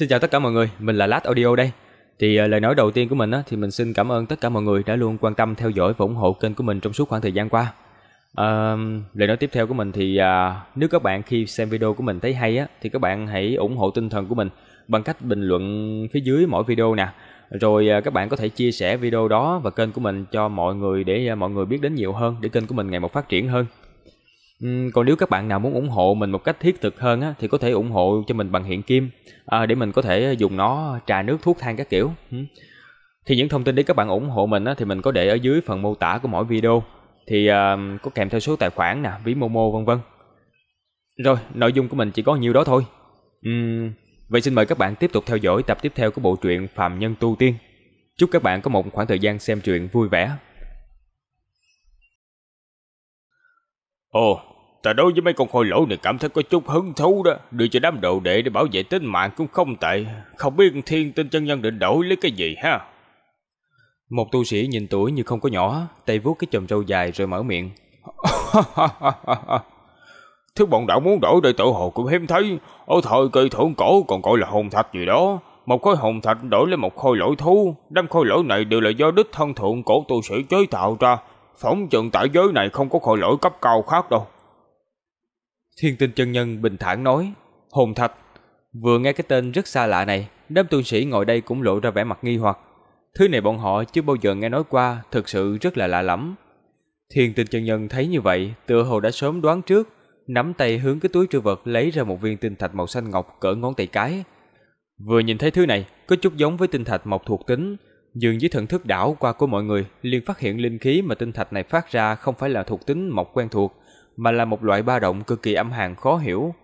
Xin chào tất cả mọi người, mình là Lát Audio đây. Thì ờ, lời nói đầu tiên của mình á, thì mình xin cảm ơn tất cả mọi người đã luôn quan tâm theo dõi và ủng hộ kênh của mình trong suốt khoảng thời gian qua. À, lời nói tiếp theo của mình thì à, nếu các bạn khi xem video của mình thấy hay á, thì các bạn hãy ủng hộ tinh thần của mình bằng cách bình luận phía dưới mỗi video nè. Rồi à, các bạn có thể chia sẻ video đó và kênh của mình cho mọi người để à, mọi người biết đến nhiều hơn để kênh của mình ngày một phát triển hơn còn nếu các bạn nào muốn ủng hộ mình một cách thiết thực hơn á, thì có thể ủng hộ cho mình bằng hiện kim à, để mình có thể dùng nó trà nước thuốc thang các kiểu. Thì những thông tin để các bạn ủng hộ mình á, thì mình có để ở dưới phần mô tả của mỗi video thì uh, có kèm theo số tài khoản nè, ví Momo vân vân. Rồi, nội dung của mình chỉ có nhiêu đó thôi. Uhm, vậy xin mời các bạn tiếp tục theo dõi tập tiếp theo của bộ truyện Phạm Nhân Tu Tiên. Chúc các bạn có một khoảng thời gian xem truyện vui vẻ. Ồ, ta đối với mấy con khôi lỗi này cảm thấy có chút hứng thú đó. Đưa cho đám đồ đệ để bảo vệ tính mạng cũng không tệ. Không biết thiên tinh chân nhân định đổi lấy cái gì ha. Một tu sĩ nhìn tuổi như không có nhỏ, tay vuốt cái chùm râu dài rồi mở miệng. Thứ bọn đạo muốn đổi đời tự hồ cũng hiếm thấy. Ở thời kỳ thượng cổ còn gọi là hồn thạch gì đó. Một khối hồn thạch đổi lấy một khôi lỗi thú. Đám khôi lỗi này đều là do đích thân thượng cổ tu sĩ chế tạo ra. Phỏng chừng tại giới này không có khôi lỗi cấp cao khác đâu Thiên tinh chân nhân bình thản nói, hồn thạch. Vừa nghe cái tên rất xa lạ này, đám tu sĩ ngồi đây cũng lộ ra vẻ mặt nghi hoặc. Thứ này bọn họ chưa bao giờ nghe nói qua, thực sự rất là lạ lắm. Thiên tinh chân nhân thấy như vậy, tựa hồ đã sớm đoán trước, nắm tay hướng cái túi trữ vật lấy ra một viên tinh thạch màu xanh ngọc cỡ ngón tay cái. Vừa nhìn thấy thứ này, có chút giống với tinh thạch mộc thuộc tính, dường như thần thức đảo qua của mọi người, liền phát hiện linh khí mà tinh thạch này phát ra không phải là thuộc tính mộc quen thuộc, mà là một loại ba động cực kỳ âm hàn khó hiểu.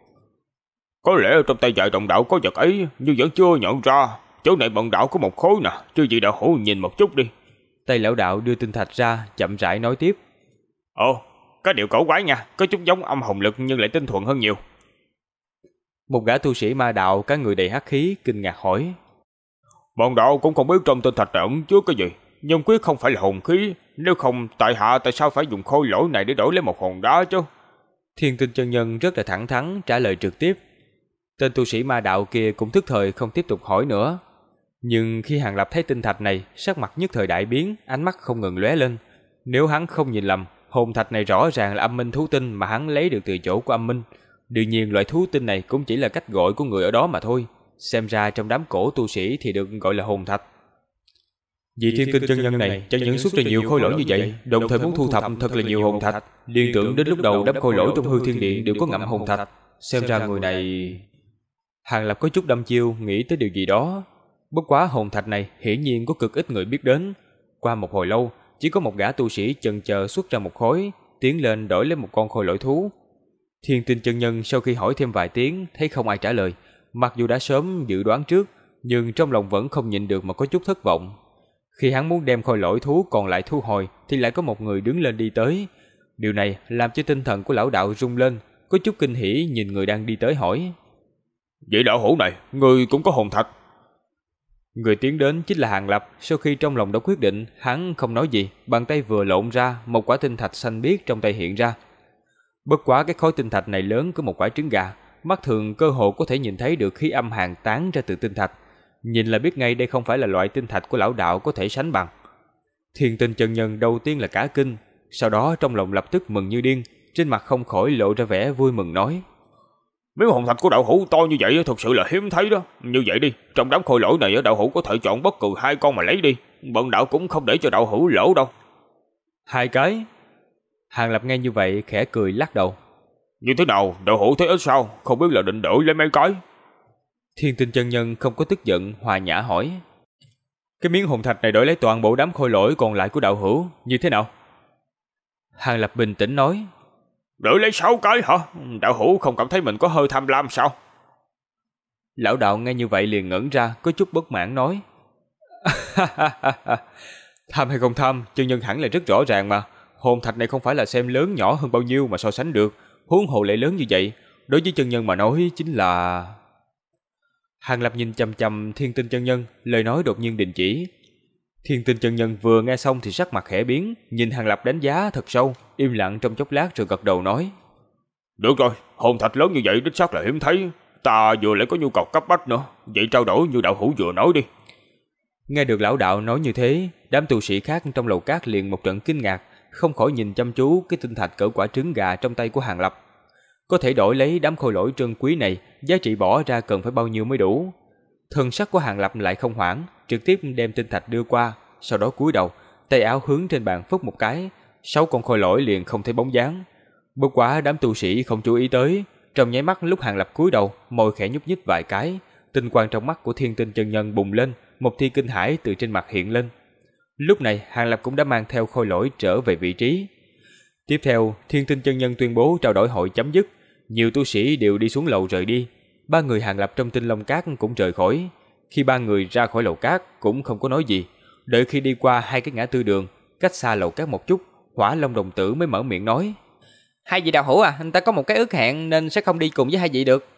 Có lẽ trong tay dạy đồng đạo có vật ấy nhưng vẫn chưa nhận ra. Chỗ này bọn đạo có một khối nè, chưa gì đạo hữu nhìn một chút đi. Tay lão đạo đưa tinh thạch ra, chậm rãi nói tiếp. Ồ, có điều cổ quái nha, có chút giống âm hồng lực nhưng lại tinh thuận hơn nhiều. Một gã tu sĩ ma đạo cả người đầy hắc khí kinh ngạc hỏi. Bọn đạo cũng không biết trong tinh thạch ẩn chứa cái gì, nhưng quyết không phải là hồn khí, nếu không tại hạ tại sao phải dùng khối lỗi này để đổi lấy một hồn đá chứ? Thiên tinh chân nhân rất là thẳng thắn trả lời trực tiếp. Tên tu sĩ ma đạo kia cũng thức thời không tiếp tục hỏi nữa. Nhưng khi Hàng Lập thấy tinh thạch này, sắc mặt nhất thời đại biến, ánh mắt không ngừng lóe lên. Nếu hắn không nhìn lầm, hồn thạch này rõ ràng là âm minh thú tinh mà hắn lấy được từ chỗ của âm minh. Đương nhiên loại thú tinh này cũng chỉ là cách gọi của người ở đó mà thôi. Xem ra trong đám cổ tu sĩ thì được gọi là hồn thạch. Vị thiên tinh chân nhân này chẳng những xuất ra nhiều khối lỗi như vậy, đồng thời muốn thu thập thật là nhiều hồn thạch, liên tưởng đến lúc đầu đắp khôi lỗi trong hư thiên điện đều có ngậm hồn thạch, xem ra người này Hàng Lập có chút đâm chiêu nghĩ tới điều gì đó, bất quá hồn thạch này hiển nhiên có cực ít người biết đến. Qua một hồi lâu, chỉ có một gã tu sĩ chần chờ xuất ra một khối, tiến lên đổi lấy một con khôi lỗi thú. Thiên Tinh chân nhân sau khi hỏi thêm vài tiếng, thấy không ai trả lời, mặc dù đã sớm dự đoán trước, nhưng trong lòng vẫn không nhịn được mà có chút thất vọng. Khi hắn muốn đem khôi lỗi thú còn lại thu hồi thì lại có một người đứng lên đi tới. Điều này làm cho tinh thần của lão đạo rung lên, có chút kinh hỉ nhìn người đang đi tới hỏi. Vậy đạo hữu này, người cũng có hồn thạch. Người tiến đến chính là Hàng Lập, sau khi trong lòng đã quyết định, hắn không nói gì, bàn tay vừa lộn ra, một quả tinh thạch xanh biếc trong tay hiện ra. Bất quá cái khối tinh thạch này lớn cứ một quả trứng gà, mắt thường cơ hồ có thể nhìn thấy được khí âm hàng tán ra từ tinh thạch. Nhìn là biết ngay đây không phải là loại tinh thạch của lão đạo có thể sánh bằng. thiền tinh chân nhân đầu tiên là cả kinh, sau đó trong lòng lập tức mừng như điên, trên mặt không khỏi lộ ra vẻ vui mừng nói. mấy hồn thạch của đạo hữu to như vậy thật sự là hiếm thấy đó. Như vậy đi, trong đám khôi lỗi này đạo hữu có thể chọn bất cứ hai con mà lấy đi. Bọn đạo cũng không để cho đạo hữu lỗ đâu. Hai cái? Hàng Lập nghe như vậy khẽ cười lắc đầu. Như thế nào, đạo hữu thấy ít sao? Không biết là định đổi lấy mấy cái. Thiên tinh chân nhân không có tức giận, hòa nhã hỏi. Cái miếng hồn thạch này đổi lấy toàn bộ đám khôi lỗi còn lại của đạo hữu, như thế nào? Hàng Lập bình tĩnh nói. Đổi lấy sáu cái hả? Đạo hữu không cảm thấy mình có hơi tham lam sao? Lão đạo nghe như vậy liền ngẩn ra, có chút bất mãn nói. tham hay không tham, chân nhân hẳn là rất rõ ràng mà. Hồn thạch này không phải là xem lớn nhỏ hơn bao nhiêu mà so sánh được, huống hồ lại lớn như vậy. Đối với chân nhân mà nói chính là... Hàng Lập nhìn chầm chầm thiên tinh chân nhân, lời nói đột nhiên đình chỉ. Thiên tinh chân nhân vừa nghe xong thì sắc mặt khẽ biến, nhìn Hàng Lập đánh giá thật sâu, im lặng trong chốc lát rồi gật đầu nói. Được rồi, hồn thạch lớn như vậy đích xác là hiếm thấy, ta vừa lại có nhu cầu cấp bách nữa, vậy trao đổi như đạo hữu vừa nói đi. Nghe được lão đạo nói như thế, đám tu sĩ khác trong lầu cát liền một trận kinh ngạc, không khỏi nhìn chăm chú cái tinh thạch cỡ quả trứng gà trong tay của Hàng Lập. Có thể đổi lấy đám khôi lỗi trân quý này, giá trị bỏ ra cần phải bao nhiêu mới đủ. Thần sắc của Hàng Lập lại không hoảng, trực tiếp đem tinh thạch đưa qua, sau đó cúi đầu, tay áo hướng trên bàn phất một cái, sáu con khôi lỗi liền không thấy bóng dáng. Bất quá đám tu sĩ không chú ý tới, trong nháy mắt lúc Hàng Lập cúi đầu, môi khẽ nhúc nhích vài cái, tinh quang trong mắt của Thiên Tinh chân nhân bùng lên, một thi kinh hãi từ trên mặt hiện lên. Lúc này, Hàng Lập cũng đã mang theo khôi lỗi trở về vị trí. Tiếp theo, Thiên Tinh chân nhân tuyên bố trao đổi hội chấm dứt, nhiều tu sĩ đều đi xuống lầu rời đi, ba người hàng lập trong tinh long cát cũng rời khỏi. Khi ba người ra khỏi lầu cát cũng không có nói gì, đợi khi đi qua hai cái ngã tư đường, cách xa lầu cát một chút, hỏa long đồng tử mới mở miệng nói. Hai vị đạo hữu à, anh ta có một cái ước hẹn nên sẽ không đi cùng với hai vị được.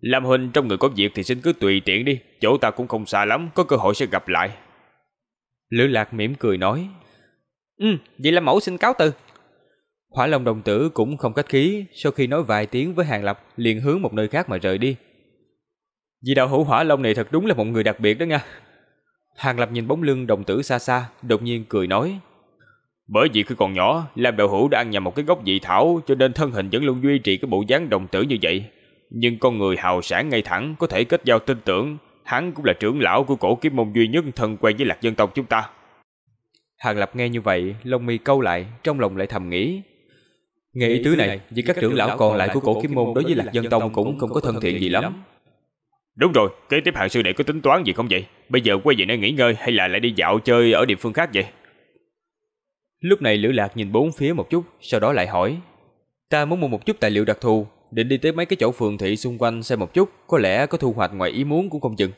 Lâm Huynh trong người có việc thì xin cứ tùy tiện đi, chỗ ta cũng không xa lắm, có cơ hội sẽ gặp lại. Lữ Lạc mỉm cười nói. Ừ, vậy là Mẫu xin cáo từ, Hỏa Long đồng tử cũng không khách khí, sau khi nói vài tiếng với Hàng Lập liền hướng một nơi khác mà rời đi. Vì đạo hữu Hỏa Long này thật đúng là một người đặc biệt đó nha. Hàng Lập nhìn bóng lưng đồng tử xa xa, đột nhiên cười nói. Bởi vì khi còn nhỏ, Lam Đạo Hữu đã ăn nhầm một cái gốc dị thảo cho nên thân hình vẫn luôn duy trì cái bộ dáng đồng tử như vậy. Nhưng con người hào sảng ngay thẳng, có thể kết giao tin tưởng, hắn cũng là trưởng lão của cổ kiếm môn duy nhất thân quen với lạc dân tộc chúng ta. Hàng Lập nghe như vậy, lông mi câu lại, trong lòng lại thầm nghĩ. Nghe ý tứ này, vì các trưởng lão còn lại của cổ kiếm môn đối với Lạc Dân Tông cũng không có thân thiện gì lắm. Đúng rồi, kế tiếp hàng sư đệ có tính toán gì không vậy? Bây giờ quay về nơi nghỉ ngơi hay là lại đi dạo chơi ở địa phương khác vậy? Lúc này Lữ Lạc nhìn bốn phía một chút, sau đó lại hỏi. Ta muốn mua một chút tài liệu đặc thù, định đi tới mấy cái chỗ phường thị xung quanh xem một chút, có lẽ có thu hoạch ngoài ý muốn cũng không chừng.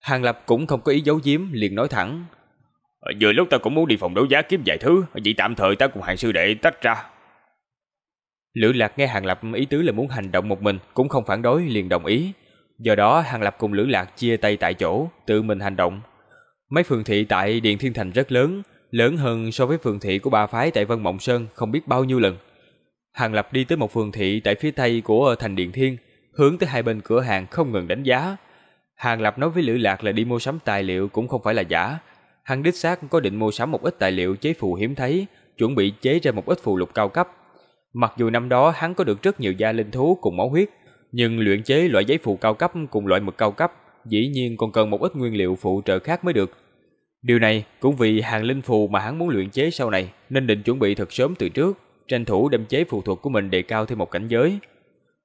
Hàng Lập cũng không có ý giấu giếm, liền nói thẳng. Ờ, vừa lúc ta cũng muốn đi phòng đấu giá kiếm vài thứ, vậy tạm thời ta cùng hàng sư đệ tách ra, Lữ Lạc nghe Hàng Lập ý tứ là muốn hành động một mình, cũng không phản đối liền đồng ý. Do đó Hàng Lập cùng Lữ Lạc chia tay tại chỗ, tự mình hành động. Mấy phường thị tại Điện Thiên Thành rất lớn, lớn hơn so với phường thị của ba phái tại Vân Mộng Sơn không biết bao nhiêu lần. Hàng Lập đi tới một phường thị tại phía tây của thành Điện Thiên, hướng tới hai bên cửa hàng không ngừng đánh giá. Hàng Lập nói với Lữ Lạc là đi mua sắm tài liệu cũng không phải là giả. Hắn đích xác có định mua sắm một ít tài liệu chế phù hiếm thấy, chuẩn bị chế ra một ít phù lục cao cấp Mặc dù năm đó hắn có được rất nhiều gia linh thú cùng máu huyết, nhưng luyện chế loại giấy phù cao cấp cùng loại mực cao cấp dĩ nhiên còn cần một ít nguyên liệu phụ trợ khác mới được. Điều này cũng vì hàng linh phù mà hắn muốn luyện chế sau này nên định chuẩn bị thật sớm từ trước, tranh thủ đem chế phù thuật của mình đề cao thêm một cảnh giới.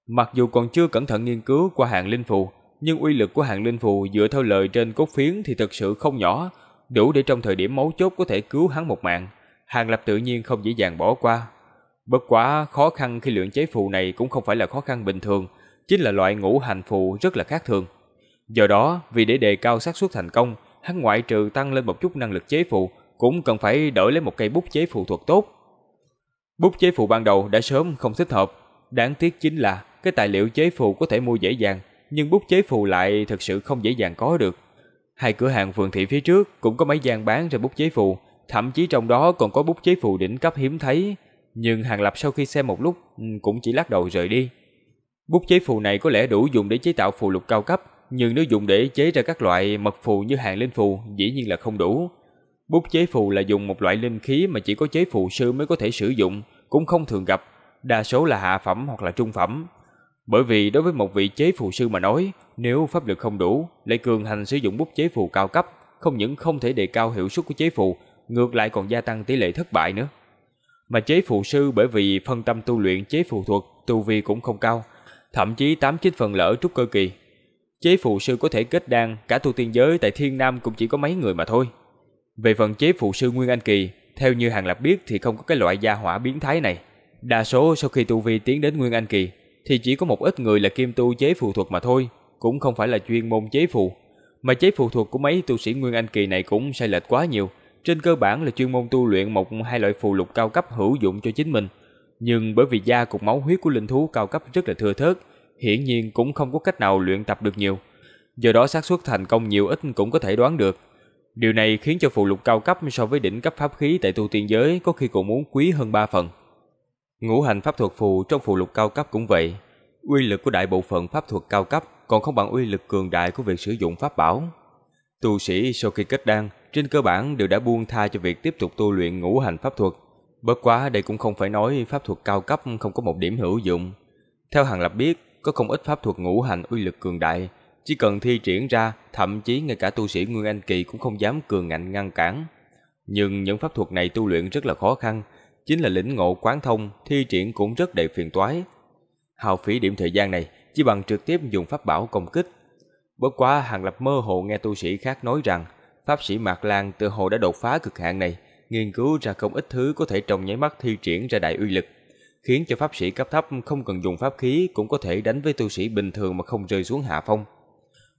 Mặc dù còn chưa cẩn thận nghiên cứu qua hàng linh phù, nhưng uy lực của hàng linh phù dựa theo lời trên cốt phiến thì thật sự không nhỏ, đủ để trong thời điểm mấu chốt có thể cứu hắn một mạng. Hàng lập tự nhiên không dễ dàng bỏ qua, Bất quá khó khăn khi luyện chế phù này cũng không phải là khó khăn bình thường, chính là loại ngũ hành phù rất là khác thường. Do đó, vì để đề cao xác suất thành công, hắn ngoại trừ tăng lên một chút năng lực chế phù, cũng cần phải đổi lấy một cây bút chế phù thuật tốt. Bút chế phù ban đầu đã sớm không thích hợp, đáng tiếc chính là cái tài liệu chế phù có thể mua dễ dàng, nhưng bút chế phù lại thực sự không dễ dàng có được. Hai cửa hàng phường thị phía trước cũng có mấy gian bán ra bút chế phù, thậm chí trong đó còn có bút chế phù đỉnh cấp hiếm thấy, nhưng Hàng Lập sau khi xem một lúc ừ, cũng chỉ lắc đầu rời đi. Bút chế phù này có lẽ đủ dùng để chế tạo phù lục cao cấp, nhưng nếu dùng để chế ra các loại mật phù như hàng linh phù dĩ nhiên là không đủ. Bút chế phù là dùng một loại linh khí mà chỉ có chế phù sư mới có thể sử dụng, cũng không thường gặp, đa số là hạ phẩm hoặc là trung phẩm. Bởi vì đối với một vị chế phù sư mà nói, nếu pháp lực không đủ, lại cường hành sử dụng bút chế phù cao cấp, không những không thể đề cao hiệu suất của chế phù, ngược lại còn gia tăng tỷ lệ thất bại nữa. Mà chế phù sư bởi vì phân tâm tu luyện chế phù thuật, tu vi cũng không cao, thậm chí tám chín phần lỡ trúc cơ kỳ. Chế phù sư có thể kết đan, cả tu tiên giới tại Thiên Nam cũng chỉ có mấy người mà thôi. Về phần chế phù sư Nguyên Anh kỳ, theo như Hàng Lập biết thì không có cái loại gia hỏa biến thái này. Đa số sau khi tu vi tiến đến Nguyên Anh kỳ thì chỉ có một ít người là kim tu chế phù thuật mà thôi, cũng không phải là chuyên môn chế phù. Mà chế phù thuật của mấy tu sĩ Nguyên Anh kỳ này cũng sai lệch quá nhiều, trên cơ bản là chuyên môn tu luyện một hai loại phù lục cao cấp hữu dụng cho chính mình. Nhưng bởi vì da cục máu huyết của linh thú cao cấp rất là thưa thớt, hiển nhiên cũng không có cách nào luyện tập được nhiều. Do đó xác suất thành công nhiều ít cũng có thể đoán được. Điều này khiến cho phù lục cao cấp so với đỉnh cấp pháp khí tại tu tiên giới có khi còn muốn quý hơn 3 phần. Ngũ hành pháp thuật phù trong phù lục cao cấp cũng vậy. Uy lực của đại bộ phận pháp thuật cao cấp còn không bằng uy lực cường đại của việc sử dụng pháp bảo. Tu sĩ sau khi kết đan trên cơ bản đều đã buông tha cho việc tiếp tục tu luyện ngũ hành pháp thuật. Bất quá đây cũng không phải nói pháp thuật cao cấp không có một điểm hữu dụng. Theo Hàng Lập biết, có không ít pháp thuật ngũ hành uy lực cường đại, chỉ cần thi triển ra, thậm chí ngay cả tu sĩ Nguyên Anh Kỳ cũng không dám cường ngạnh ngăn cản. Nhưng những pháp thuật này tu luyện rất là khó khăn, chính là lĩnh ngộ quán thông, thi triển cũng rất đầy phiền toái. Hào phí điểm thời gian này chỉ bằng trực tiếp dùng pháp bảo công kích. Bất quá Hàng Lập mơ hồ nghe tu sĩ khác nói rằng Pháp sĩ Mạc Lan tự hồ đã đột phá cực hạn này, nghiên cứu ra không ít thứ có thể trong nháy mắt thi triển ra đại uy lực, khiến cho pháp sĩ cấp thấp không cần dùng pháp khí cũng có thể đánh với tu sĩ bình thường mà không rơi xuống hạ phong.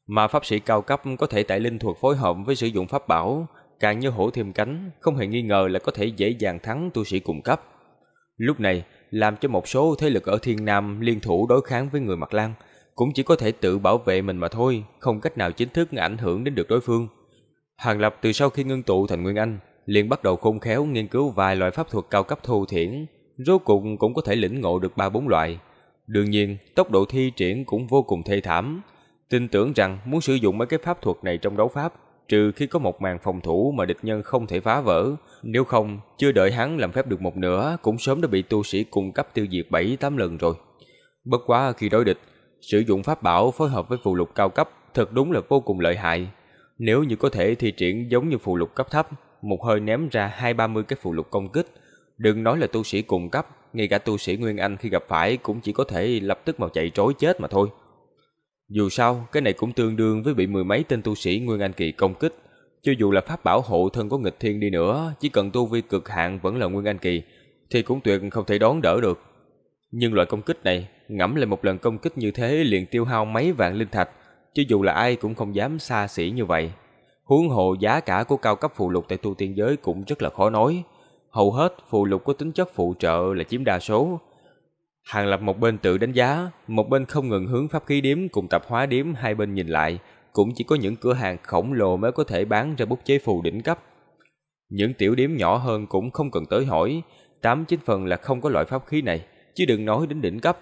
Mà pháp sĩ cao cấp có thể tại linh thuật phối hợp với sử dụng pháp bảo, càng như hổ thêm cánh, không hề nghi ngờ là có thể dễ dàng thắng tu sĩ cùng cấp. Lúc này, làm cho một số thế lực ở Thiên Nam liên thủ đối kháng với người Mạc Lan, cũng chỉ có thể tự bảo vệ mình mà thôi, không cách nào chính thức ảnh hưởng đến được đối phương. Hàng Lập từ sau khi ngưng tụ thành Nguyên Anh, liền bắt đầu khôn khéo nghiên cứu vài loại pháp thuật cao cấp thu thiển, rốt cục cũng có thể lĩnh ngộ được ba bốn loại. Đương nhiên, tốc độ thi triển cũng vô cùng thê thảm. Tin tưởng rằng muốn sử dụng mấy cái pháp thuật này trong đấu pháp, trừ khi có một màn phòng thủ mà địch nhân không thể phá vỡ, nếu không, chưa đợi hắn làm phép được một nửa cũng sớm đã bị tu sĩ cung cấp tiêu diệt 7, 8 lần rồi. Bất quá khi đối địch, sử dụng pháp bảo phối hợp với phù lục cao cấp thật đúng là vô cùng lợi hại. Nếu như có thể thì triển giống như phụ lục cấp thấp, một hơi ném ra hai ba mươi cái phụ lục công kích. Đừng nói là tu sĩ cùng cấp, ngay cả tu sĩ Nguyên Anh khi gặp phải cũng chỉ có thể lập tức mà chạy trối chết mà thôi. Dù sao, cái này cũng tương đương với bị mười mấy tên tu sĩ Nguyên Anh kỳ công kích. Cho dù là pháp bảo hộ thân có nghịch thiên đi nữa, chỉ cần tu vi cực hạn vẫn là Nguyên Anh kỳ, thì cũng tuyệt không thể đón đỡ được. Nhưng loại công kích này, ngẫm lại một lần công kích như thế liền tiêu hao mấy vạn linh thạch, chứ dù là ai cũng không dám xa xỉ như vậy. Huống hộ giá cả của cao cấp phụ lục tại tu tiên giới cũng rất là khó nói. Hầu hết phụ lục có tính chất phụ trợ là chiếm đa số. Hàng Lập một bên tự đánh giá, một bên không ngừng hướng pháp khí điếm cùng tập hóa điếm hai bên nhìn lại, cũng chỉ có những cửa hàng khổng lồ mới có thể bán ra bút chế phù đỉnh cấp. Những tiểu điếm nhỏ hơn cũng không cần tới hỏi, tám chín phần là không có loại pháp khí này, chứ đừng nói đến đỉnh cấp.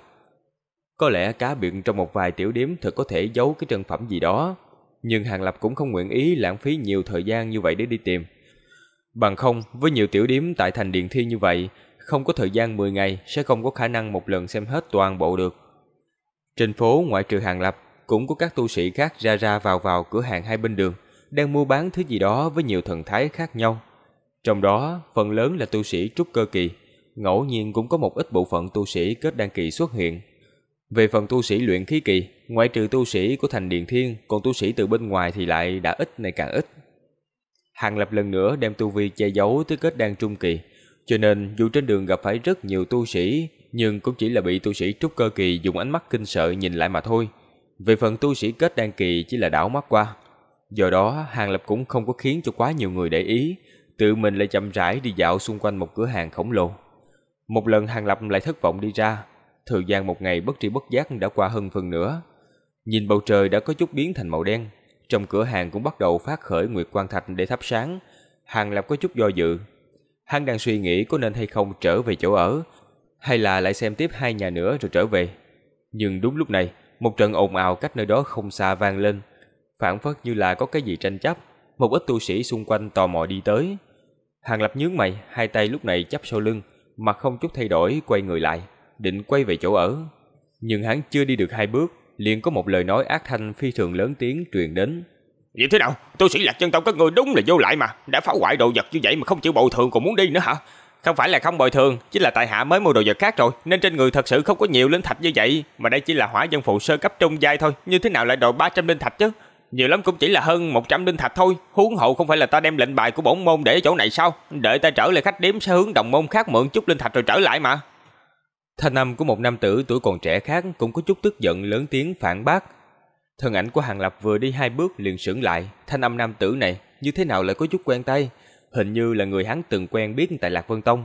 Có lẽ cá biển trong một vài tiểu điểm thật có thể giấu cái trân phẩm gì đó, nhưng Hàng Lập cũng không nguyện ý lãng phí nhiều thời gian như vậy để đi tìm. Bằng không, với nhiều tiểu điểm tại thành điện thi như vậy, không có thời gian 10 ngày sẽ không có khả năng một lần xem hết toàn bộ được. Trên phố ngoại trừ Hàng Lập, cũng có các tu sĩ khác ra ra vào vào cửa hàng hai bên đường, đang mua bán thứ gì đó với nhiều thần thái khác nhau. Trong đó, phần lớn là tu sĩ trúc cơ kỳ, ngẫu nhiên cũng có một ít bộ phận tu sĩ kết đăng kỳ xuất hiện. Về phần tu sĩ luyện khí kỳ, ngoại trừ tu sĩ của thành điện Thiên, còn tu sĩ từ bên ngoài thì lại đã ít này càng ít. Hàng lập lần nữa đem tu vi che giấu tới kết đan trung kỳ, cho nên dù trên đường gặp phải rất nhiều tu sĩ, nhưng cũng chỉ là bị tu sĩ trúc cơ kỳ dùng ánh mắt kinh sợ nhìn lại mà thôi. Về phần tu sĩ kết đan kỳ chỉ là đảo mắt qua. Do đó, Hàng Lập cũng không có khiến cho quá nhiều người để ý, tự mình lại chậm rãi đi dạo xung quanh một cửa hàng khổng lồ. Một lần Hàng Lập lại thất vọng đi ra, thời gian một ngày bất tri bất giác đã qua hơn phần nữa. Nhìn bầu trời đã có chút biến thành màu đen, trong cửa hàng cũng bắt đầu phát khởi nguyệt quang thạch để thắp sáng. Hàng Lập có chút do dự. Hắn đang suy nghĩ có nên hay không trở về chỗ ở, hay là lại xem tiếp hai nhà nữa rồi trở về. Nhưng đúng lúc này, một trận ồn ào cách nơi đó không xa vang lên, phản phất như là có cái gì tranh chấp. Một ít tu sĩ xung quanh tò mò đi tới. Hàng Lập nhướng mày, hai tay lúc này chắp sau lưng, mặt không chút thay đổi quay người lại định quay về chỗ ở. Nhưng hắn chưa đi được hai bước, liền có một lời nói ác thanh phi thường lớn tiếng truyền đến. Vậy thế nào? Tôi sĩ lạc chân tông các ngươi đúng là vô lại mà. Đã phá hoại đồ vật như vậy mà không chịu bồi thường còn muốn đi nữa hả? Không phải là không bồi thường, chỉ là tại hạ mới mua đồ vật khác rồi, nên trên người thật sự không có nhiều linh thạch như vậy, mà đây chỉ là hỏa dân phụ sơ cấp trung giai thôi, như thế nào lại đồ 300 linh thạch chứ? Nhiều lắm cũng chỉ là hơn 100 linh thạch thôi, huống hộ không phải là ta đem lệnh bài của bổn môn để ở chỗ này sao? Đợi ta trở lại khách điếm sẽ hướng đồng môn khác mượn chút linh thạch rồi trở lại mà. Thanh âm của một nam tử tuổi còn trẻ khác cũng có chút tức giận lớn tiếng phản bác. Thân ảnh của Hàng Lập vừa đi hai bước liền sững lại, thanh âm nam tử này như thế nào lại có chút quen tay, hình như là người hắn từng quen biết tại Lạc Vân Tông.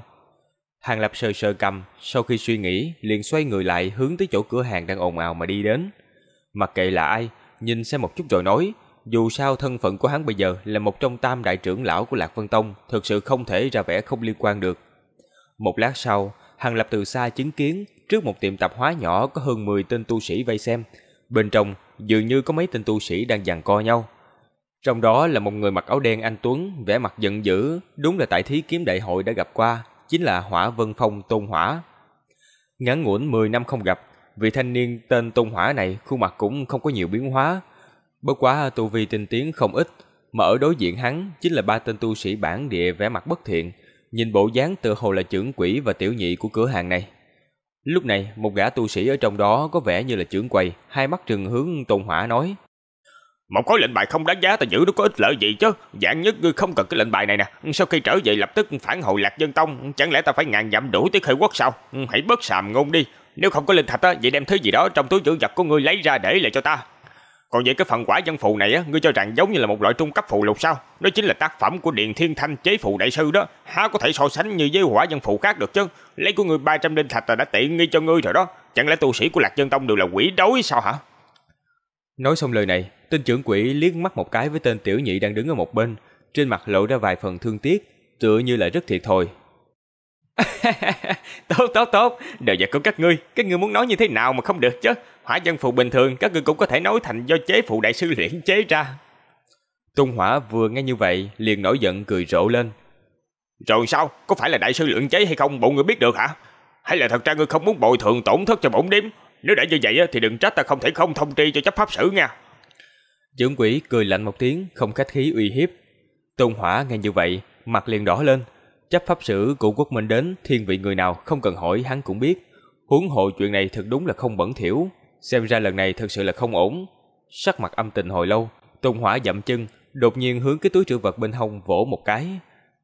Hàng Lập sờ sờ cầm, sau khi suy nghĩ liền xoay người lại hướng tới chỗ cửa hàng đang ồn ào mà đi đến. Mặc kệ là ai, nhìn xem một chút rồi nói, dù sao thân phận của hắn bây giờ là một trong tam đại trưởng lão của Lạc Vân Tông, thực sự không thể ra vẻ không liên quan được. Một lát sau, Hàng Lập từ xa chứng kiến trước một tiệm tạp hóa nhỏ có hơn 10 tên tu sĩ vây xem. Bên trong dường như có mấy tên tu sĩ đang giằng co nhau. Trong đó là một người mặc áo đen anh Tuấn, vẻ mặt giận dữ, đúng là tại thí kiếm đại hội đã gặp qua, chính là Hỏa Vân Phong Tôn Hỏa. Ngắn ngủn 10 năm không gặp, vị thanh niên tên Tôn Hỏa này khuôn mặt cũng không có nhiều biến hóa. Bất quá tu vi tinh tiến không ít, mà ở đối diện hắn chính là ba tên tu sĩ bản địa vẻ mặt bất thiện, nhìn bộ dáng tựa hồ là trưởng quỹ và tiểu nhị của cửa hàng này. Lúc này, một gã tu sĩ ở trong đó có vẻ như là trưởng quầy, hai mắt trừng hướng Tôn Hỏa nói: "Một khối lệnh bài không đáng giá ta giữ nó có ích lợi gì chứ, dạng nhất ngươi không cần cái lệnh bài này nè, sau khi trở về lập tức phản hồi Lạc Dân Tông, chẳng lẽ ta phải ngàn dặm đuổi tới Khê Quốc sao? Hãy bớt sàm ngôn đi, nếu không có linh thạch á, vậy đem thứ gì đó trong túi dưỡng vật của ngươi lấy ra để lại cho ta." Còn về cái phần quả dân phù này á, ngươi cho rằng giống như là một loại trung cấp phù lục sao? Nó chính là tác phẩm của Điền Thiên Thanh chế phù đại sư đó, há có thể so sánh như với quả dân phù khác được chứ? Lấy của ngươi 300 linh thạch là đã tiện nghi cho ngươi rồi đó, chẳng lẽ tu sĩ của Lạc chân Tông đều là quỷ đói sao hả? Nói xong lời này, tên trưởng quỷ liếc mắt một cái với tên tiểu nhị đang đứng ở một bên, trên mặt lộ ra vài phần thương tiếc, tựa như là rất thiệt thòi, tốt tốt tốt đều giờ của các ngươi các ngươi muốn nói như thế nào mà không được chứ hỏa dân phụ bình thường các ngươi cũng có thể nói thành do chế phụ đại sư luyện chế ra tôn hỏa vừa nghe như vậy liền nổi giận cười rộ lên rồi sao có phải là đại sư luyện chế hay không bọn người biết được hả hay là thật ra ngươi không muốn bồi thường tổn thất cho bổn điếm nếu đã như vậy thì đừng trách ta không thể không thông tri cho chấp pháp sử nha trưởng quỷ cười lạnh một tiếng không khách khí uy hiếp tôn hỏa nghe như vậy mặt liền đỏ lên chấp pháp sử của quốc minh đến thiên vị người nào không cần hỏi hắn cũng biết. Huống hộ chuyện này thật đúng là không bẩn thỉu, xem ra lần này thật sự là không ổn. Sắc mặt âm tình hồi lâu, Tôn Hỏa dậm chân, đột nhiên hướng cái túi trữ vật bên hông vỗ một cái.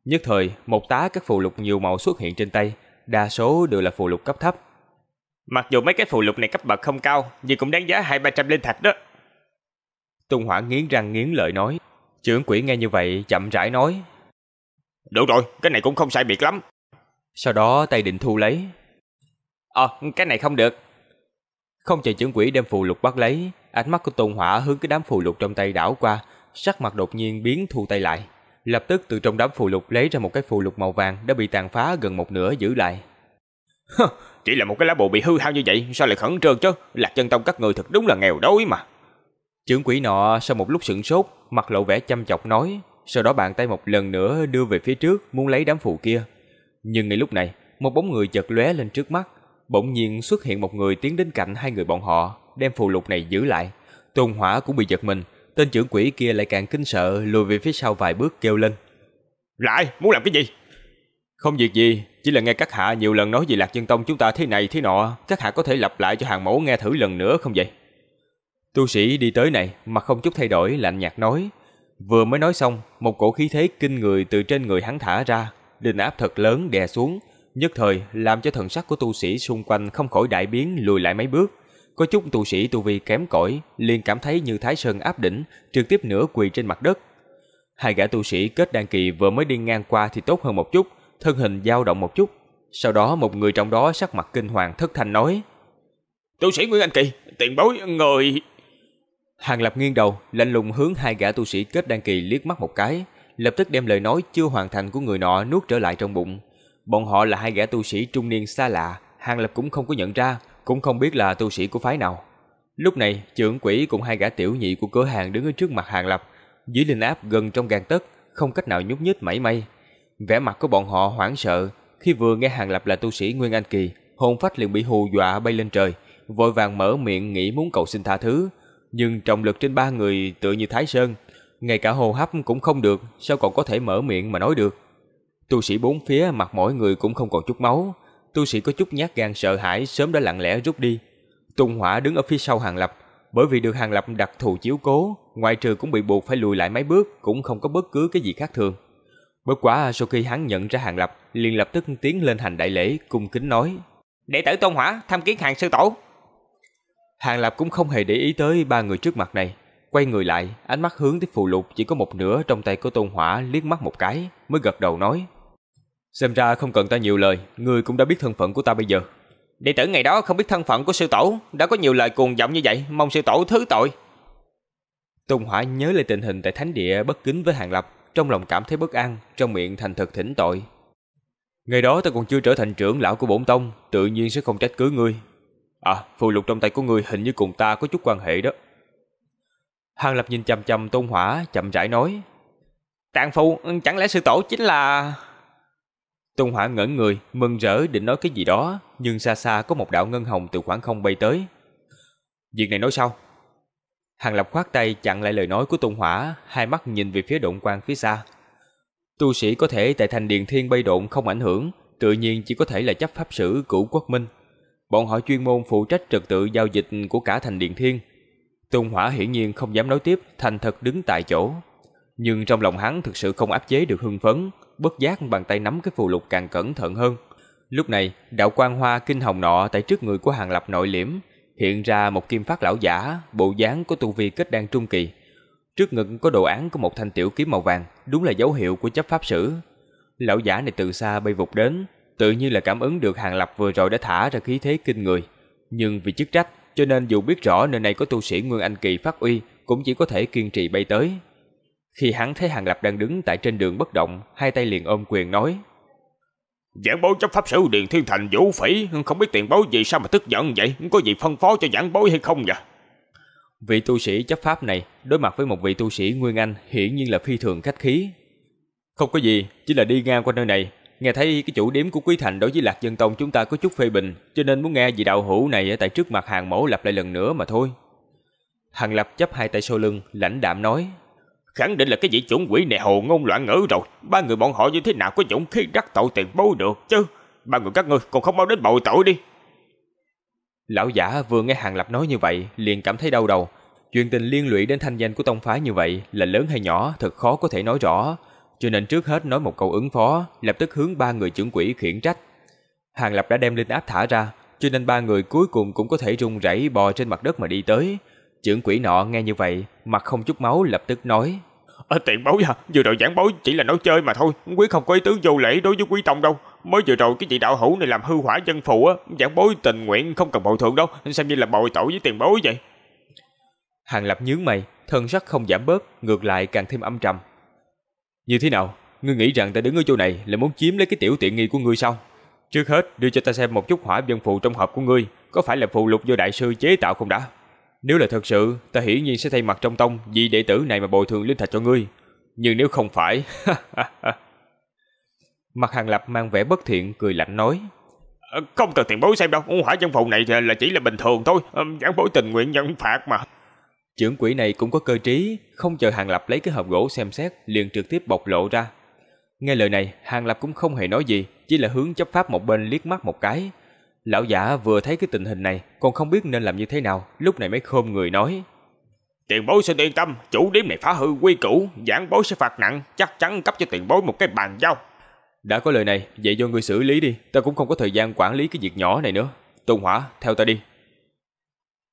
Nhất thời, một tá các phù lục nhiều màu xuất hiện trên tay, đa số đều là phù lục cấp thấp. Mặc dù mấy cái phù lục này cấp bậc không cao, nhưng cũng đáng giá hai ba trăm linh thạch đó. Tôn Hỏa nghiến răng nghiến lợi nói. Trưởng quỷ nghe như vậy chậm rãi nói, được rồi, cái này cũng không sai biệt lắm. Sau đó tay định thu lấy. Ờ, cái này không được. Không chờ chứng quỷ đem phù lục bắt lấy, ánh mắt của Tôn Hỏa hướng cái đám phù lục trong tay đảo qua, sắc mặt đột nhiên biến thu tay lại. Lập tức từ trong đám phù lục lấy ra một cái phù lục màu vàng đã bị tàn phá gần một nửa giữ lại. chỉ là một cái lá bùa bị hư hao như vậy, sao lại khẩn trương chứ? Lạc chân tông các người thật đúng là nghèo đói mà. Trưởng quỷ nọ sau một lúc sững sốt, mặt lộ vẻ chăm chọc nói sau đó bàn tay một lần nữa đưa về phía trước muốn lấy đám phù kia. Nhưng ngay lúc này, một bóng người chợt lóe lên trước mắt, bỗng nhiên xuất hiện một người tiến đến cạnh hai người bọn họ, đem phù lục này giữ lại. Tôn Hỏa cũng bị giật mình, tên trưởng quỷ kia lại càng kinh sợ lùi về phía sau vài bước kêu lên. Lại, muốn làm cái gì? Không việc gì, chỉ là nghe các hạ nhiều lần nói về Lạc chân Tông chúng ta thế này thế nọ, các hạ có thể lặp lại cho hàng mẫu nghe thử lần nữa không vậy? Tu sĩ đi tới này, mà không chút thay đổi, lạnh nhạt nói, Vừa mới nói xong, một cổ khí thế kinh người từ trên người hắn thả ra, linh áp thật lớn đè xuống, nhất thời làm cho thần sắc của tu sĩ xung quanh không khỏi đại biến lùi lại mấy bước. Có chút tu sĩ tu vi kém cỏi liền cảm thấy như Thái Sơn áp đỉnh, trực tiếp nửa quỳ trên mặt đất. Hai gã tu sĩ kết đan kỳ vừa mới đi ngang qua thì tốt hơn một chút, thân hình dao động một chút. Sau đó một người trong đó sắc mặt kinh hoàng thất thanh nói: "Tu sĩ Nguyễn Anh Kỳ, tiền bối người Hàng Lập nghiêng đầu, lạnh lùng hướng hai gã tu sĩ kết đăng kỳ liếc mắt một cái, lập tức đem lời nói chưa hoàn thành của người nọ nuốt trở lại trong bụng. Bọn họ là hai gã tu sĩ trung niên xa lạ, Hàng Lập cũng không có nhận ra, cũng không biết là tu sĩ của phái nào. Lúc này, trưởng quỷ cùng hai gã tiểu nhị của cửa hàng đứng ở trước mặt Hàng Lập, dưới linh áp gần trong gang tấc, không cách nào nhúc nhích mảy may. Vẻ mặt của bọn họ hoảng sợ, khi vừa nghe Hàng Lập là tu sĩ Nguyên Anh Kỳ, hồn phách liền bị hù dọa bay lên trời, vội vàng mở miệng nghĩ muốn cầu xin tha thứ, nhưng trọng lực trên ba người tựa như Thái Sơn, ngay cả hô hấp cũng không được, sao còn có thể mở miệng mà nói được. Tu sĩ bốn phía mặt mỗi người cũng không còn chút máu, tu sĩ có chút nhát gan sợ hãi sớm đã lặng lẽ rút đi. Tùng Hỏa đứng ở phía sau Hàng Lập, bởi vì được Hàng Lập đặc thù chiếu cố, ngoài trừ cũng bị buộc phải lùi lại mấy bước, cũng không có bất cứ cái gì khác thường. Bất quá sau khi hắn nhận ra Hàng Lập, liền lập tức tiến lên hành đại lễ, cung kính nói. Đệ tử Tôn Hỏa tham kiến Hàng Sư Tổ. Hàng Lập cũng không hề để ý tới ba người trước mặt này. Quay người lại, ánh mắt hướng tới phù lục chỉ có một nửa trong tay của Tôn Hỏa liếc mắt một cái, mới gật đầu nói. Xem ra không cần ta nhiều lời, người cũng đã biết thân phận của ta bây giờ. Đệ tử ngày đó không biết thân phận của sư tổ, đã có nhiều lời cuồng vọng như vậy, mong sư tổ thứ tội. Tôn Hỏa nhớ lại tình hình tại thánh địa bất kính với Hàng Lập, trong lòng cảm thấy bất an, trong miệng thành thật thỉnh tội. Ngày đó ta còn chưa trở thành trưởng lão của bổn tông, tự nhiên sẽ không trách cứ ngươi, À, phù lục trong tay của ngươi hình như cùng ta có chút quan hệ đó. Hàng Lập nhìn chầm chầm Tôn Hỏa, chậm rãi nói. tàng phu, chẳng lẽ sư tổ chính là... Tôn Hỏa ngẩn người, mừng rỡ định nói cái gì đó, nhưng xa xa có một đạo ngân hồng từ khoảng không bay tới. Việc này nói sau. Hàng Lập khoát tay chặn lại lời nói của Tôn Hỏa, hai mắt nhìn về phía động quan phía xa. Tu sĩ có thể tại thành Điền Thiên bay độn không ảnh hưởng, tự nhiên chỉ có thể là chấp pháp sử cửu quốc minh bọn họ chuyên môn phụ trách trật tự giao dịch của cả thành Điện Thiên. tùng Hỏa hiển nhiên không dám nói tiếp, thành thật đứng tại chỗ. Nhưng trong lòng hắn thực sự không áp chế được hưng phấn, bất giác bàn tay nắm cái phù lục càng cẩn thận hơn. Lúc này, đạo quang hoa kinh hồng nọ tại trước người của Hàng Lập nội liễm, hiện ra một kim phát lão giả, bộ dáng của tu vi kết đan trung kỳ. Trước ngực có đồ án của một thanh tiểu kiếm màu vàng, đúng là dấu hiệu của chấp pháp sử. Lão giả này từ xa bay vụt đến, tự nhiên là cảm ứng được Hàng Lập vừa rồi đã thả ra khí thế kinh người. Nhưng vì chức trách, cho nên dù biết rõ nơi này có tu sĩ Nguyên Anh Kỳ phát uy, cũng chỉ có thể kiên trì bay tới. Khi hắn thấy Hàng Lập đang đứng tại trên đường bất động, hai tay liền ôm quyền nói. Giảng bối chấp pháp sử Điền Thiên Thành vũ phỉ, không biết tiền bối gì sao mà tức giận vậy, có gì phân phó cho giảng bối hay không vậy? Vị tu sĩ chấp pháp này đối mặt với một vị tu sĩ Nguyên Anh hiển nhiên là phi thường khách khí. Không có gì, chỉ là đi ngang qua nơi này, Nghe thấy cái chủ điểm của Quý Thành đối với Lạc Dân Tông chúng ta có chút phê bình, cho nên muốn nghe vị đạo hữu này ở tại trước mặt hàng mẫu lặp lại lần nữa mà thôi. Hàng lập chấp hai tay sau lưng, lãnh đạm nói. Khẳng định là cái vị chuẩn quỷ này hồ ngôn loạn ngữ rồi, ba người bọn họ như thế nào có dũng khí đắc tội tiền bối được chứ. Ba người các ngươi còn không mau đến bầu tội đi. Lão giả vừa nghe Hàng Lập nói như vậy, liền cảm thấy đau đầu. Chuyện tình liên lụy đến thanh danh của tông phái như vậy là lớn hay nhỏ, thật khó có thể nói rõ cho nên trước hết nói một câu ứng phó, lập tức hướng ba người trưởng quỷ khiển trách. Hàng Lập đã đem linh áp thả ra, cho nên ba người cuối cùng cũng có thể rung rẩy bò trên mặt đất mà đi tới. Trưởng quỷ nọ nghe như vậy, mặt không chút máu lập tức nói. À, tiện bối à, vừa rồi giảng bối chỉ là nói chơi mà thôi, quý không có ý tứ vô lễ đối với quý tông đâu. Mới vừa rồi cái vị đạo hữu này làm hư hỏa dân phụ á, giảng bối tình nguyện không cần bồi thường đâu, xem như là bồi tội với tiền bối vậy. Hàng Lập nhướng mày, thân sắc không giảm bớt, ngược lại càng thêm âm trầm. Như thế nào? Ngươi nghĩ rằng ta đứng ở chỗ này là muốn chiếm lấy cái tiểu tiện nghi của ngươi sao? Trước hết đưa cho ta xem một chút hỏa dân phù trong hộp của ngươi Có phải là phù lục do đại sư chế tạo không đã Nếu là thật sự Ta hiển nhiên sẽ thay mặt trong tông Vì đệ tử này mà bồi thường linh thạch cho ngươi Nhưng nếu không phải Mặt hàng lập mang vẻ bất thiện Cười lạnh nói Không cần tiền bối xem đâu Hỏa dân phù này là chỉ là bình thường thôi Giảng bối tình nguyện nhận phạt mà Chưởng quỷ này cũng có cơ trí, không chờ Hàng Lập lấy cái hộp gỗ xem xét, liền trực tiếp bộc lộ ra. Nghe lời này, Hàng Lập cũng không hề nói gì, chỉ là hướng chấp pháp một bên liếc mắt một cái. Lão giả vừa thấy cái tình hình này, còn không biết nên làm như thế nào, lúc này mới khom người nói. Tiền bối xin yên tâm, chủ điểm này phá hư quy củ, giảng bối sẽ phạt nặng, chắc chắn cấp cho tiền bối một cái bàn giao. Đã có lời này, vậy do ngươi xử lý đi, ta cũng không có thời gian quản lý cái việc nhỏ này nữa. Tùng Hỏa, theo ta đi.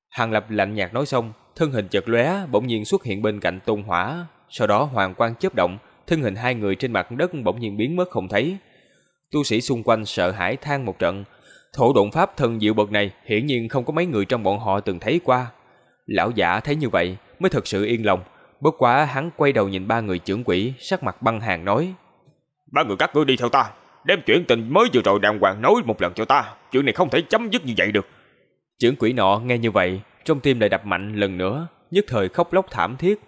Hàng Lập lạnh nhạt nói xong, thân hình chật lóe, bỗng nhiên xuất hiện bên cạnh Tôn Hỏa, sau đó hoàng quang chớp động, thân hình hai người trên mặt đất bỗng nhiên biến mất không thấy. Tu sĩ xung quanh sợ hãi than một trận, thổ độn pháp thần diệu bậc này hiển nhiên không có mấy người trong bọn họ từng thấy qua. Lão giả thấy như vậy mới thật sự yên lòng, bất quá hắn quay đầu nhìn ba người trưởng quỷ, sắc mặt băng hàng nói: "Ba người các ngươi đi theo ta, đem chuyện tình mới vừa rồi đàng hoàng nói một lần cho ta, chuyện này không thể chấm dứt như vậy được." Trưởng quỷ nọ nghe như vậy, trong tim lại đập mạnh lần nữa, nhất thời khóc lóc thảm thiết.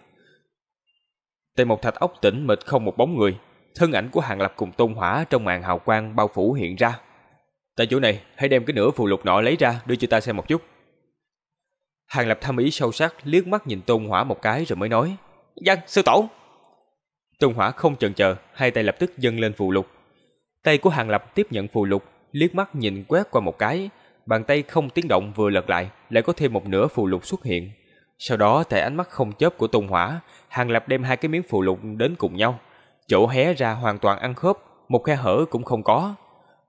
Tề Mộc Thạch ốc tỉnh mệt không một bóng người, thân ảnh của Hàng Lập cùng Tôn Hỏa trong màn hào quang bao phủ hiện ra. Tại chỗ này, hãy đem cái nửa phù lục nọ lấy ra đưa cho ta xem một chút. Hàng Lập tham ý sâu sắc liếc mắt nhìn Tôn Hỏa một cái rồi mới nói. Dân, sư tổ! Tôn Hỏa không chần chờ, hai tay lập tức dâng lên phù lục. Tay của Hàng Lập tiếp nhận phù lục, liếc mắt nhìn quét qua một cái, bàn tay không tiếng động vừa lật lại, lại có thêm một nửa phù lục xuất hiện. Sau đó tại ánh mắt không chớp của Tôn Hỏa, Hàng Lập đem hai cái miếng phù lục đến cùng nhau. Chỗ hé ra hoàn toàn ăn khớp, một khe hở cũng không có.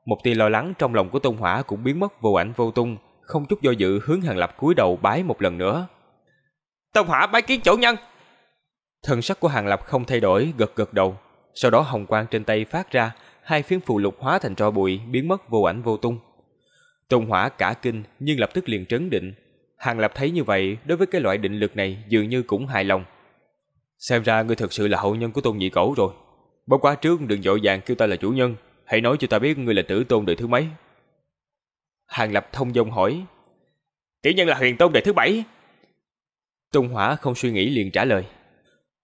Một tia lo lắng trong lòng của Tôn Hỏa cũng biến mất vô ảnh vô tung, không chút do dự hướng Hàng Lập cúi đầu bái một lần nữa. Tôn Hỏa bái kiến chủ nhân. Thần sắc của Hàng Lập không thay đổi, gật gật đầu. Sau đó hồng quang trên tay phát ra, hai phiến phù lục hóa thành tro bụi, biến mất vô ảnh vô tung. Tôn Hỏa cả kinh nhưng lập tức liền trấn định. Hàng Lập thấy như vậy đối với cái loại định lực này dường như cũng hài lòng. Xem ra ngươi thật sự là hậu nhân của Tôn Nhị Cẩu rồi. Bất quá trước đừng dội vàng kêu ta là chủ nhân, hãy nói cho ta biết ngươi là tử tôn đời thứ mấy. Hàng Lập thông dong hỏi. Tiểu nhân là huyền tôn đời thứ bảy. Tôn Hỏa không suy nghĩ liền trả lời.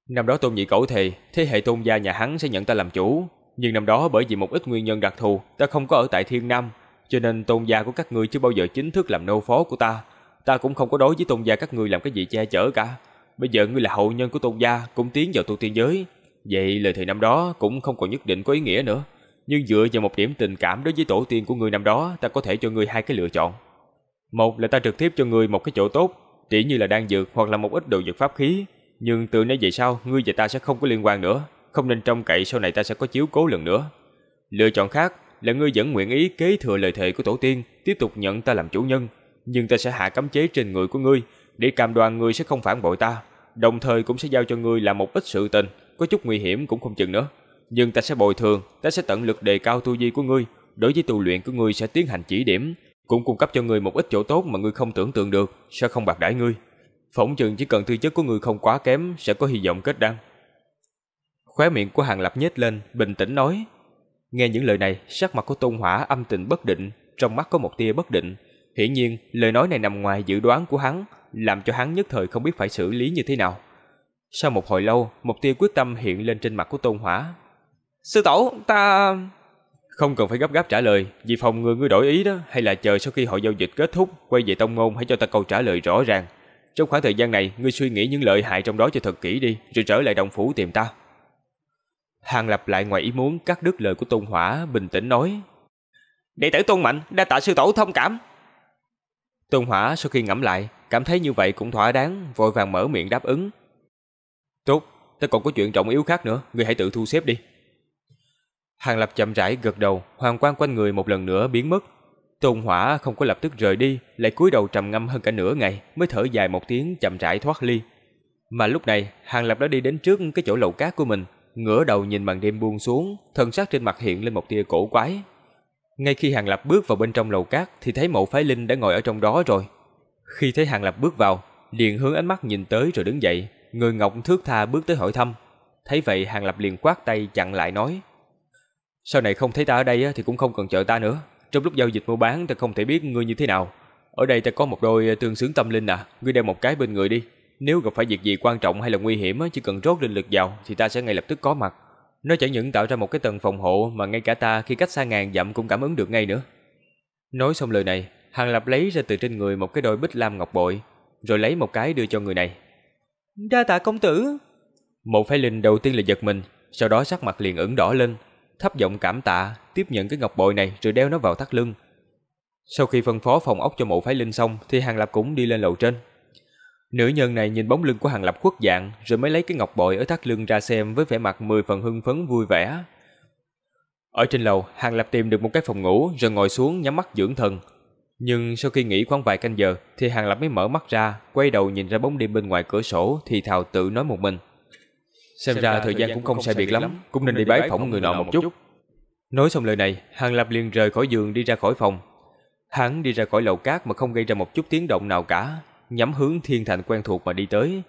Năm đó Tôn Nhị Cẩu thề thế hệ Tôn gia nhà hắn sẽ nhận ta làm chủ, nhưng năm đó bởi vì một ít nguyên nhân đặc thù, ta không có ở tại Thiên Nam cho nên tôn gia của các ngươi chưa bao giờ chính thức làm nô phó của ta. Ta cũng không có đối với tôn gia các ngươi làm cái gì che chở cả. Bây giờ ngươi là hậu nhân của tôn gia, cũng tiến vào tu tiên giới. Vậy lời thề năm đó cũng không còn nhất định có ý nghĩa nữa. Nhưng dựa vào một điểm tình cảm đối với tổ tiên của ngươi năm đó, ta có thể cho ngươi hai cái lựa chọn. Một là ta trực tiếp cho ngươi một cái chỗ tốt, chỉ như là đan dược hoặc là một ít đồ dược pháp khí. Nhưng từ nay về sau, ngươi và ta sẽ không có liên quan nữa, không nên trông cậy sau này ta sẽ có chiếu cố lần nữa. Lựa chọn khác là ngươi vẫn nguyện ý kế thừa lời thề của tổ tiên, tiếp tục nhận ta làm chủ nhân, nhưng ta sẽ hạ cấm chế trên người của ngươi, để cam đoan ngươi sẽ không phản bội ta, đồng thời cũng sẽ giao cho ngươi làm một ít sự tình, có chút nguy hiểm cũng không chừng nữa. Nhưng ta sẽ bồi thường, ta sẽ tận lực đề cao tu vi của ngươi, đối với tu luyện của ngươi sẽ tiến hành chỉ điểm, cũng cung cấp cho ngươi một ít chỗ tốt mà ngươi không tưởng tượng được, sẽ không bạc đãi ngươi. Phỏng chừng chỉ cần tư chất của ngươi không quá kém sẽ có hy vọng kết đăng. Khóe miệng của Hàng Lập nhếch lên, bình tĩnh nói, Nghe những lời này, sắc mặt của Tôn Hỏa âm tình bất định, trong mắt có một tia bất định. Hiển nhiên, lời nói này nằm ngoài dự đoán của hắn, làm cho hắn nhất thời không biết phải xử lý như thế nào. Sau một hồi lâu, một tia quyết tâm hiện lên trên mặt của Tôn Hỏa. Sư tổ, ta... Không cần phải gấp gáp trả lời, vì phòng ngừa ngươi đổi ý đó, hay là chờ sau khi hội giao dịch kết thúc, quay về tông ngôn hãy cho ta câu trả lời rõ ràng. Trong khoảng thời gian này, ngươi suy nghĩ những lợi hại trong đó cho thật kỹ đi, rồi trở lại đồng phủ tìm ta. Hàng Lập lại ngoài ý muốn cắt đứt lời của Tôn Hỏa, bình tĩnh nói. Đệ tử Tôn Mạnh, đã tạ sư tổ thông cảm. Tôn Hỏa sau khi ngẫm lại, cảm thấy như vậy cũng thỏa đáng, vội vàng mở miệng đáp ứng. Tốt, ta còn có chuyện trọng yếu khác nữa, ngươi hãy tự thu xếp đi. Hàng Lập chậm rãi gật đầu, hoàng quang quanh người một lần nữa biến mất. Tôn Hỏa không có lập tức rời đi, lại cúi đầu trầm ngâm hơn cả nửa ngày mới thở dài một tiếng chậm rãi thoát ly. Mà lúc này, Hàng Lập đã đi đến trước cái chỗ lầu cát của mình, ngửa đầu nhìn màn đêm buông xuống, thân sắc trên mặt hiện lên một tia cổ quái. Ngay khi Hàng Lập bước vào bên trong lầu cát thì thấy Mộ Phái Linh đã ngồi ở trong đó rồi. Khi thấy Hàng Lập bước vào, liền hướng ánh mắt nhìn tới rồi đứng dậy, người Ngọc thước tha bước tới hỏi thăm. Thấy vậy Hàng Lập liền quát tay chặn lại nói: "Sau này không thấy ta ở đây thì cũng không cần chờ ta nữa, trong lúc giao dịch mua bán ta không thể biết ngươi như thế nào. Ở đây ta có một đôi tương xứng tâm linh à, ngươi đeo một cái bên người đi, nếu gặp phải việc gì quan trọng hay là nguy hiểm chỉ cần rốt linh lực vào thì ta sẽ ngay lập tức có mặt. Nó chẳng những tạo ra một cái tầng phòng hộ mà ngay cả ta khi cách xa ngàn dặm cũng cảm ứng được ngay nữa. Nói xong lời này, Hàng Lập lấy ra từ trên người một cái đôi bích lam ngọc bội, rồi lấy một cái đưa cho người này. Đa tạ công tử. Mộ Phái Linh đầu tiên là giật mình, sau đó sắc mặt liền ửng đỏ lên, thấp giọng cảm tạ, tiếp nhận cái ngọc bội này rồi đeo nó vào thắt lưng. Sau khi phân phó phòng ốc cho Mộ Phái Linh xong thì Hàng Lập cũng đi lên lầu trên. Nữ nhân này nhìn bóng lưng của Hàng Lập khuất dạng rồi mới lấy cái ngọc bội ở thắt lưng ra xem với vẻ mặt mười phần hưng phấn vui vẻ. Ở trên lầu, Hàng Lập tìm được một cái phòng ngủ rồi ngồi xuống nhắm mắt dưỡng thần. Nhưng sau khi nghỉ khoảng vài canh giờ thì Hàng Lập mới mở mắt ra, quay đầu nhìn ra bóng đêm bên ngoài cửa sổ thì thào tự nói một mình. Xem, xem ra, ra thời gian cũng không sai biệt lắm, cũng nên đi bái phỏng người nọ một chút. Nói xong lời này, Hàng Lập liền rời khỏi giường đi ra khỏi phòng. Hắn đi ra khỏi lầu cát mà không gây ra một chút tiếng động nào cả, nhắm hướng thiên thành quen thuộc mà đi tới.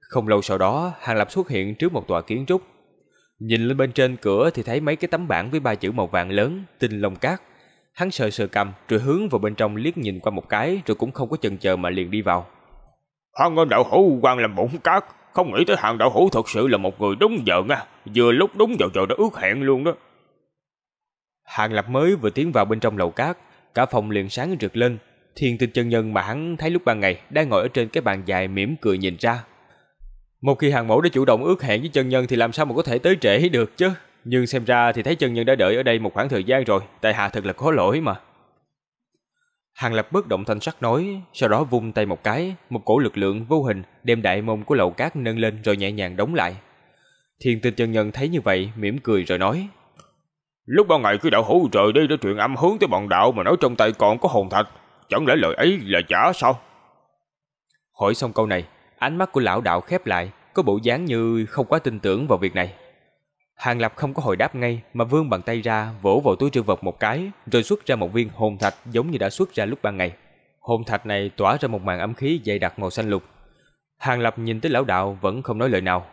Không lâu sau đó, Hàng Lập xuất hiện trước một tòa kiến trúc. Nhìn lên bên trên cửa thì thấy mấy cái tấm bảng với ba chữ màu vàng lớn, tinh long cát. Hắn sờ sờ cầm, rồi hướng vào bên trong liếc nhìn qua một cái, rồi cũng không có chần chờ mà liền đi vào. Hoàng ngôn đạo hữu quan làm bụng cát, không nghĩ tới hàng đạo hữu thật sự là một người đúng giờ nha, vừa lúc đúng vào giờ đã ước hẹn luôn đó. Hàng Lập mới vừa tiến vào bên trong lầu cát, cả phòng liền sáng rực lên, Thiên tinh chân nhân mà hắn thấy lúc ban ngày đang ngồi ở trên cái bàn dài mỉm cười nhìn ra. Một khi hàng mẫu đã chủ động ước hẹn với chân nhân thì làm sao mà có thể tới trễ được chứ. Nhưng xem ra thì thấy chân nhân đã đợi ở đây một khoảng thời gian rồi, tại hạ thật là có lỗi mà. Hàng lập bất động thanh sắc nói, sau đó vung tay một cái, một cổ lực lượng vô hình đem đại mông của lầu cát nâng lên rồi nhẹ nhàng đóng lại. Thiên tinh chân nhân thấy như vậy, mỉm cười rồi nói. Lúc ban ngày cứ đạo hữu trời đi đã truyền âm hướng tới bọn đạo mà nói trong tay còn có hồn thạch, chẳng lẽ lời ấy là giả sao? Hỏi xong câu này, ánh mắt của lão đạo khép lại, có bộ dáng như không quá tin tưởng vào việc này. Hàng Lập không có hồi đáp ngay mà vươn bàn tay ra vỗ vào túi trữ vật một cái rồi xuất ra một viên hồn thạch giống như đã xuất ra lúc ban ngày. Hồn thạch này tỏa ra một màn âm khí dày đặc màu xanh lục. Hàng Lập nhìn tới lão đạo vẫn không nói lời nào.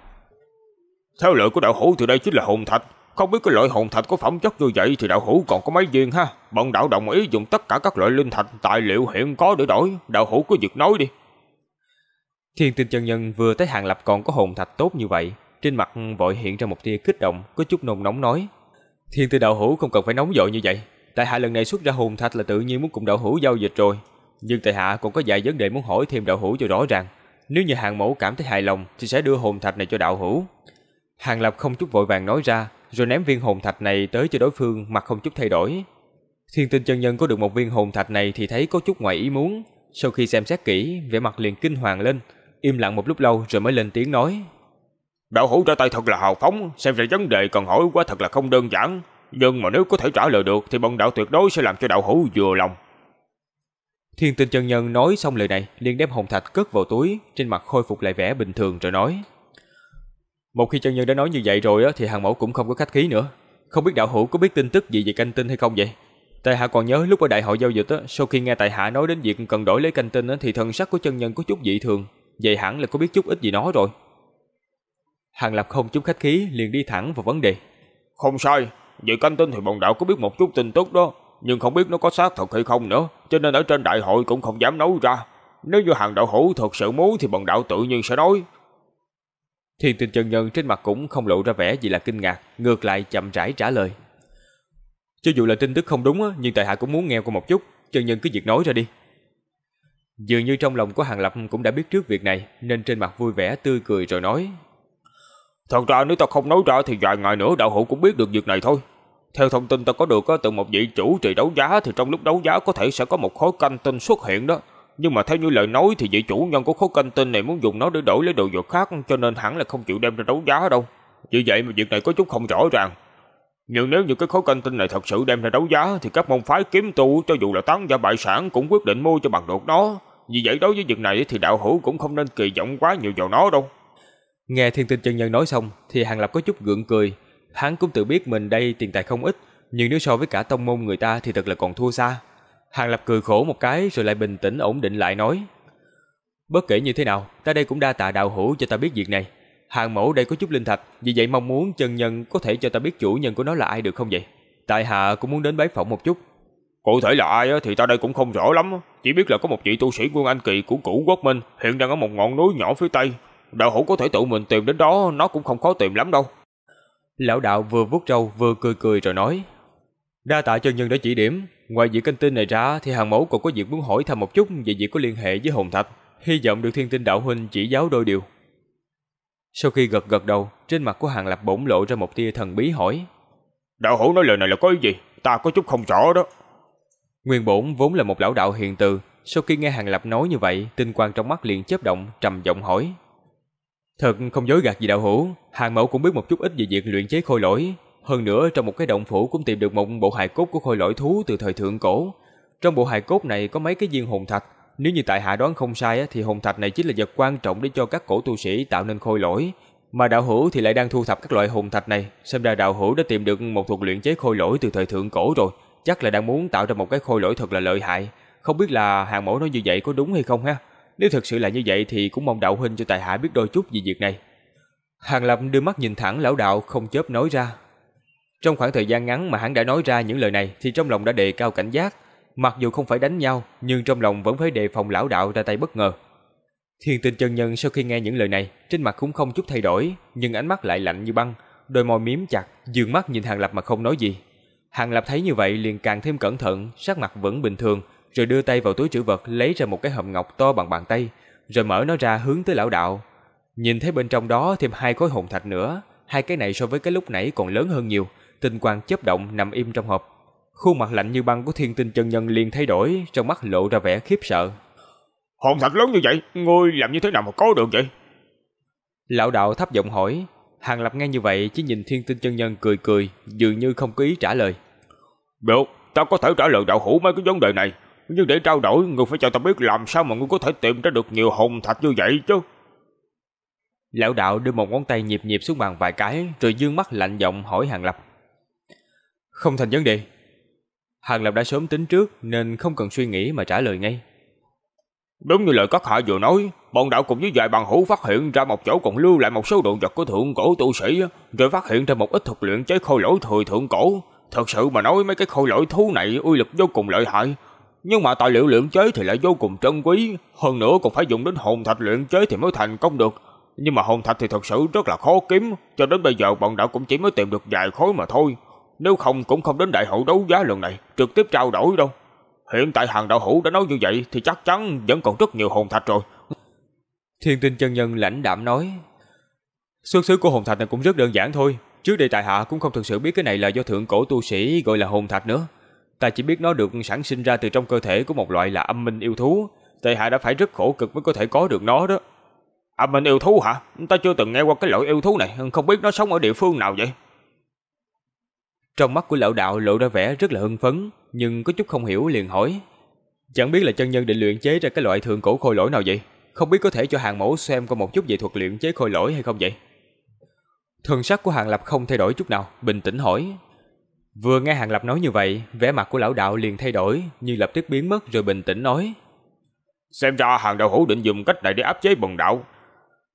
Theo lời của đạo hữu thì đây chính là hồn thạch, không biết cái loại hồn thạch có phẩm chất như vậy thì đạo hữu còn có mấy viên ha. Bọn đạo đồng ý dùng tất cả các loại linh thạch tài liệu hiện có để đổi, đạo hữu cứ việc nói đi. Thiên tinh chân nhân vừa thấy hàng lập còn có hồn thạch tốt như vậy, trên mặt vội hiện ra một tia kích động, có chút nồng nóng nói. Thiên tư đạo hữu không cần phải nóng vội như vậy, tại hạ lần này xuất ra hồn thạch là tự nhiên muốn cùng đạo hữu giao dịch rồi. Nhưng tại hạ còn có vài vấn đề muốn hỏi thêm đạo hữu cho rõ ràng. Nếu như hàng mẫu cảm thấy hài lòng thì sẽ đưa hồn thạch này cho đạo hữu. Hàng lập không chút vội vàng nói ra, rồi ném viên hồn thạch này tới cho đối phương mà không chút thay đổi. Thiên tinh chân nhân có được một viên hồn thạch này thì thấy có chút ngoài ý muốn, sau khi xem xét kỹ, vẻ mặt liền kinh hoàng lên, im lặng một lúc lâu rồi mới lên tiếng nói: "Đạo hữu ra tay thật là hào phóng, xem ra vấn đề cần hỏi quá thật là không đơn giản, nhưng mà nếu có thể trả lời được thì bọn đạo tuyệt đối sẽ làm cho đạo hữu vừa lòng." Thiên tinh chân nhân nói xong lời này, liền đem hồn thạch cất vào túi, trên mặt khôi phục lại vẻ bình thường rồi nói: một khi chân nhân đã nói như vậy rồi á, thì hàng mẫu cũng không có khách khí nữa. Không biết đạo hữu có biết tin tức gì về canh tinh hay không vậy? Tại hạ còn nhớ lúc ở đại hội giao dịch á, sau khi nghe tại hạ nói đến việc cần đổi lấy canh tinh á, thì thần sắc của chân nhân có chút dị thường, vậy hẳn là có biết chút ít gì nói rồi. Hàng Lập không chút khách khí liền đi thẳng vào vấn đề. Không sai, về canh tinh thì bọn đạo có biết một chút tin tức đó, nhưng không biết nó có xác thật hay không nữa, cho nên ở trên đại hội cũng không dám nói ra. Nếu như hàng đạo hữu thật sự muốn thì bọn đạo tự nhiên sẽ nói, Thiên tinh chân nhân trên mặt cũng không lộ ra vẻ gì là kinh ngạc, ngược lại chậm rãi trả lời. Cho dù là tin tức không đúng nhưng tại hạ cũng muốn nghe qua một chút, chân nhân cứ việc nói ra đi. Dường như trong lòng của Hàng Lập cũng đã biết trước việc này nên trên mặt vui vẻ tươi cười rồi nói. Thật ra nếu ta không nói ra thì vài ngày nữa đạo hữu cũng biết được việc này thôi. Theo thông tin ta có được từ một vị chủ trì đấu giá thì trong lúc đấu giá có thể sẽ có một khối canh tinh xuất hiện đó. Nhưng mà theo như lời nói thì vị chủ nhân của khối canh tinh này muốn dùng nó để đổi lấy đồ vật khác cho nên hắn là không chịu đem ra đấu giá đâu. Vì vậy mà việc này có chút không rõ ràng. Nhưng nếu như cái khối canh tinh này thật sự đem ra đấu giá thì các môn phái kiếm tu cho dù là tán gia bại sản cũng quyết định mua cho bằng được nó. Vì vậy đối với việc này thì đạo hữu cũng không nên kỳ vọng quá nhiều vào nó đâu. Nghe thiên tinh chân nhân nói xong thì Hàng Lập có chút gượng cười. Hắn cũng tự biết mình đây tiền tài không ít nhưng nếu so với cả tông môn người ta thì thật là còn thua xa. Hàng Lập cười khổ một cái rồi lại bình tĩnh ổn định lại nói. Bất kể như thế nào, ta đây cũng đa tạ đạo hữu cho ta biết việc này. Hàng mẫu đây có chút linh thạch, vì vậy mong muốn chân nhân có thể cho ta biết chủ nhân của nó là ai được không vậy? Tại hạ cũng muốn đến bái phỏng một chút. Cụ thể là ai thì ta đây cũng không rõ lắm, chỉ biết là có một vị tu sĩ quân Anh Kỳ của cũ quốc minh hiện đang ở một ngọn núi nhỏ phía tây. Đạo hữu có thể tự mình tìm đến đó, nó cũng không khó tìm lắm đâu. Lão đạo vừa vuốt râu vừa cười cười rồi nói. Đa tạ chân nhân đã chỉ điểm, Ngoài việc kênh tin này ra thì hàng mẫu còn có việc muốn hỏi thăm một chút về việc có liên hệ với hồn thạch, hy vọng được thiên tinh đạo huynh chỉ giáo đôi điều. Sau khi gật gật đầu, trên mặt của hàng lập bỗng lộ ra một tia thần bí hỏi. Đạo hữu nói lời này là có ý gì? Ta có chút không rõ đó. Nguyên bổn vốn là một lão đạo hiền từ, sau khi nghe hàng lập nói như vậy, tinh quang trong mắt liền chớp động, trầm giọng hỏi. Thật không dối gạt gì đạo hữu, hàng mẫu cũng biết một chút ít về việc luyện chế khôi lỗi, hơn nữa trong một cái động phủ cũng tìm được một bộ hài cốt của khôi lỗi thú từ thời thượng cổ. Trong bộ hài cốt này có mấy cái viên hồn thạch. Nếu như tại hạ đoán không sai thì hồn thạch này chính là vật quan trọng để cho các cổ tu sĩ tạo nên khôi lỗi. Mà đạo hữu thì lại đang thu thập các loại hồn thạch này. Xem ra đạo hữu đã tìm được một thuật luyện chế khôi lỗi từ thời thượng cổ rồi. Chắc là đang muốn tạo ra một cái khôi lỗi thật là lợi hại. Không biết là hàng mẫu nói như vậy có đúng hay không ha. Nếu thực sự là như vậy thì cũng mong đạo huynh cho tại hạ biết đôi chút về việc này. Hàng Lập đưa mắt nhìn thẳng lão đạo không chớp nói ra, trong khoảng thời gian ngắn mà hắn đã nói ra những lời này thì trong lòng đã đề cao cảnh giác, mặc dù không phải đánh nhau nhưng trong lòng vẫn phải đề phòng lão đạo ra tay bất ngờ. Thiên tinh chân nhân sau khi nghe những lời này, trên mặt cũng không chút thay đổi, nhưng ánh mắt lại lạnh như băng, đôi môi miếm chặt, dường mắt nhìn Hàng Lập mà không nói gì. Hàng Lập thấy như vậy liền càng thêm cẩn thận, sắc mặt vẫn bình thường, rồi đưa tay vào túi trữ vật lấy ra một cái hộp ngọc to bằng bàn tay, rồi mở nó ra hướng tới lão đạo. Nhìn thấy bên trong đó thêm hai khối hồn thạch nữa, hai cái này so với cái lúc nãy còn lớn hơn nhiều, tinh quang chớp động nằm im trong hộp. Khuôn mặt lạnh như băng của thiên tinh chân nhân liền thay đổi, trong mắt lộ ra vẻ khiếp sợ. Hồn thật lớn như vậy, ngươi làm như thế nào mà có được vậy? Lão đạo thấp giọng hỏi, Hàng Lập nghe như vậy chỉ nhìn thiên tinh chân nhân cười cười, dường như không có ý trả lời. Được, tao có thể trả lời đạo hữu mấy cái vấn đề này, nhưng để trao đổi, ngươi phải cho tao biết làm sao mà ngươi có thể tìm ra được nhiều hồn thạch như vậy chứ. Lão đạo đưa một ngón tay nhịp nhịp xuống bàn vài cái, rồi dương mắt lạnh giọng hỏi Hàng Lập. Không thành vấn đề. Hàng Lập đã sớm tính trước nên không cần suy nghĩ mà trả lời ngay. Đúng như lời các hạ vừa nói, bọn đạo cùng với vài bằng hữu phát hiện ra một chỗ còn lưu lại một số đồ vật của thượng cổ tu sĩ, rồi phát hiện ra một ít thuật luyện chế khôi lỗi thời thượng cổ. Thật sự mà nói mấy cái khôi lỗi thú này uy lực vô cùng lợi hại, nhưng mà tài liệu luyện chế thì lại vô cùng trân quý, hơn nữa còn phải dùng đến hồn thạch luyện chế thì mới thành công được. Nhưng mà hồn thạch thì thật sự rất là khó kiếm, cho đến bây giờ bọn đạo cũng chỉ mới tìm được vài khối mà thôi. Nếu không cũng không đến đại hội đấu giá lần này Trực tiếp trao đổi đâu Hiện tại hàng đạo hữu đã nói như vậy Thì chắc chắn vẫn còn rất nhiều hồn thạch rồi Thiên tinh chân nhân lãnh đạm nói Xuất xứ của hồn thạch này cũng rất đơn giản thôi Trước đây tại hạ cũng không thực sự biết cái này là do thượng cổ tu sĩ gọi là hồn thạch nữa Ta chỉ biết nó được sản sinh ra từ trong cơ thể của một loại là âm minh yêu thú Tại hạ đã phải rất khổ cực mới có thể có được nó đó Âm minh yêu thú hả? Ta chưa từng nghe qua cái loại yêu thú này Không biết nó sống ở địa phương nào vậy trong mắt của lão đạo lộ ra vẻ rất là hưng phấn, nhưng có chút không hiểu liền hỏi. Chẳng biết là chân nhân định luyện chế ra cái loại thượng cổ khôi lỗi nào vậy? Không biết có thể cho hàng mẫu xem qua một chút về thuật luyện chế khôi lỗi hay không vậy? Thần sắc của hàng lập không thay đổi chút nào, bình tĩnh hỏi. Vừa nghe hàng lập nói như vậy, vẻ mặt của lão đạo liền thay đổi, nhưng lập tức biến mất rồi bình tĩnh nói. Xem ra hàng đạo hữu định dùng cách này để áp chế bần đạo.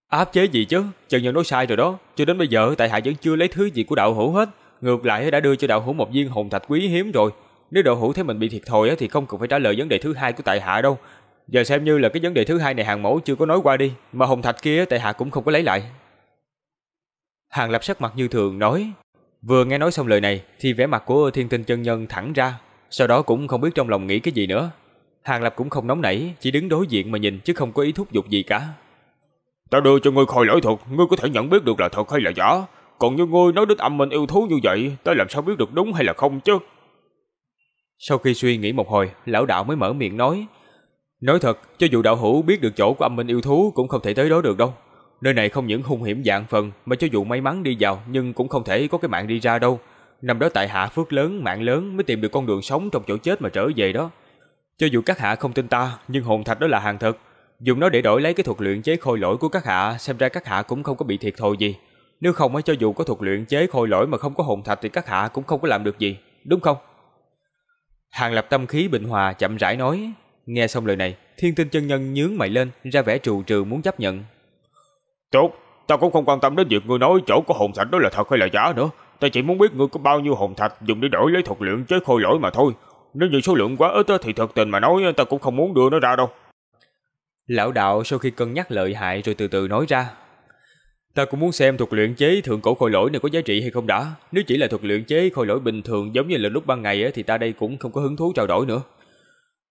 Áp chế gì chứ? chân Nhân nói sai rồi đó, cho đến bây giờ tại hạ vẫn chưa lấy thứ gì của đạo hữu hết, ngược lại đã đưa cho đạo hữu một viên hồn thạch quý hiếm rồi. Nếu đạo hữu thấy mình bị thiệt thòi thì không cần phải trả lời vấn đề thứ hai của tại hạ đâu. Giờ xem như là cái vấn đề thứ hai này hàng mẫu chưa có nói qua đi, mà hồn thạch kia tại hạ cũng không có lấy lại. Hàng lập sắc mặt như thường nói, vừa nghe nói xong lời này thì vẻ mặt của thiên tinh chân nhân thẳng ra, sau đó cũng không biết trong lòng nghĩ cái gì nữa. Hàng lập cũng không nóng nảy, chỉ đứng đối diện mà nhìn chứ không có ý thúc giục gì cả. Tao đưa cho ngươi khôi lỗi thuật, ngươi có thể nhận biết được là thật hay là giả còn như ngươi nói đến âm minh yêu thú như vậy, ta làm sao biết được đúng hay là không chứ? Sau khi suy nghĩ một hồi, lão đạo mới mở miệng nói. Nói thật, cho dù đạo hữu biết được chỗ của âm minh yêu thú cũng không thể tới đó được đâu. Nơi này không những hung hiểm dạng phần mà cho dù may mắn đi vào nhưng cũng không thể có cái mạng đi ra đâu. Năm đó tại hạ phước lớn, mạng lớn mới tìm được con đường sống trong chỗ chết mà trở về đó. Cho dù các hạ không tin ta, nhưng hồn thạch đó là hàng thật. Dùng nó để đổi lấy cái thuật luyện chế khôi lỗi của các hạ, xem ra các hạ cũng không có bị thiệt thòi gì. Nếu không ấy cho dù có thuật luyện chế khôi lỗi mà không có hồn thạch thì các hạ cũng không có làm được gì, đúng không? Hàng lập tâm khí bình hòa chậm rãi nói. Nghe xong lời này, thiên tinh chân nhân nhướng mày lên, ra vẻ trù trừ muốn chấp nhận. Tốt, ta cũng không quan tâm đến việc ngươi nói chỗ có hồn thạch đó là thật hay là giả nữa. ta chỉ muốn biết ngươi có bao nhiêu hồn thạch dùng để đổi lấy thuật luyện chế khôi lỗi mà thôi. Nếu như số lượng quá ít thì thật tình mà nói ta cũng không muốn đưa nó ra đâu. Lão đạo sau khi cân nhắc lợi hại rồi từ từ nói ra, Ta cũng muốn xem thuật luyện chế thượng cổ khôi lỗi này có giá trị hay không đã. Nếu chỉ là thuật luyện chế khôi lỗi bình thường giống như là lúc ban ngày thì ta đây cũng không có hứng thú trao đổi nữa.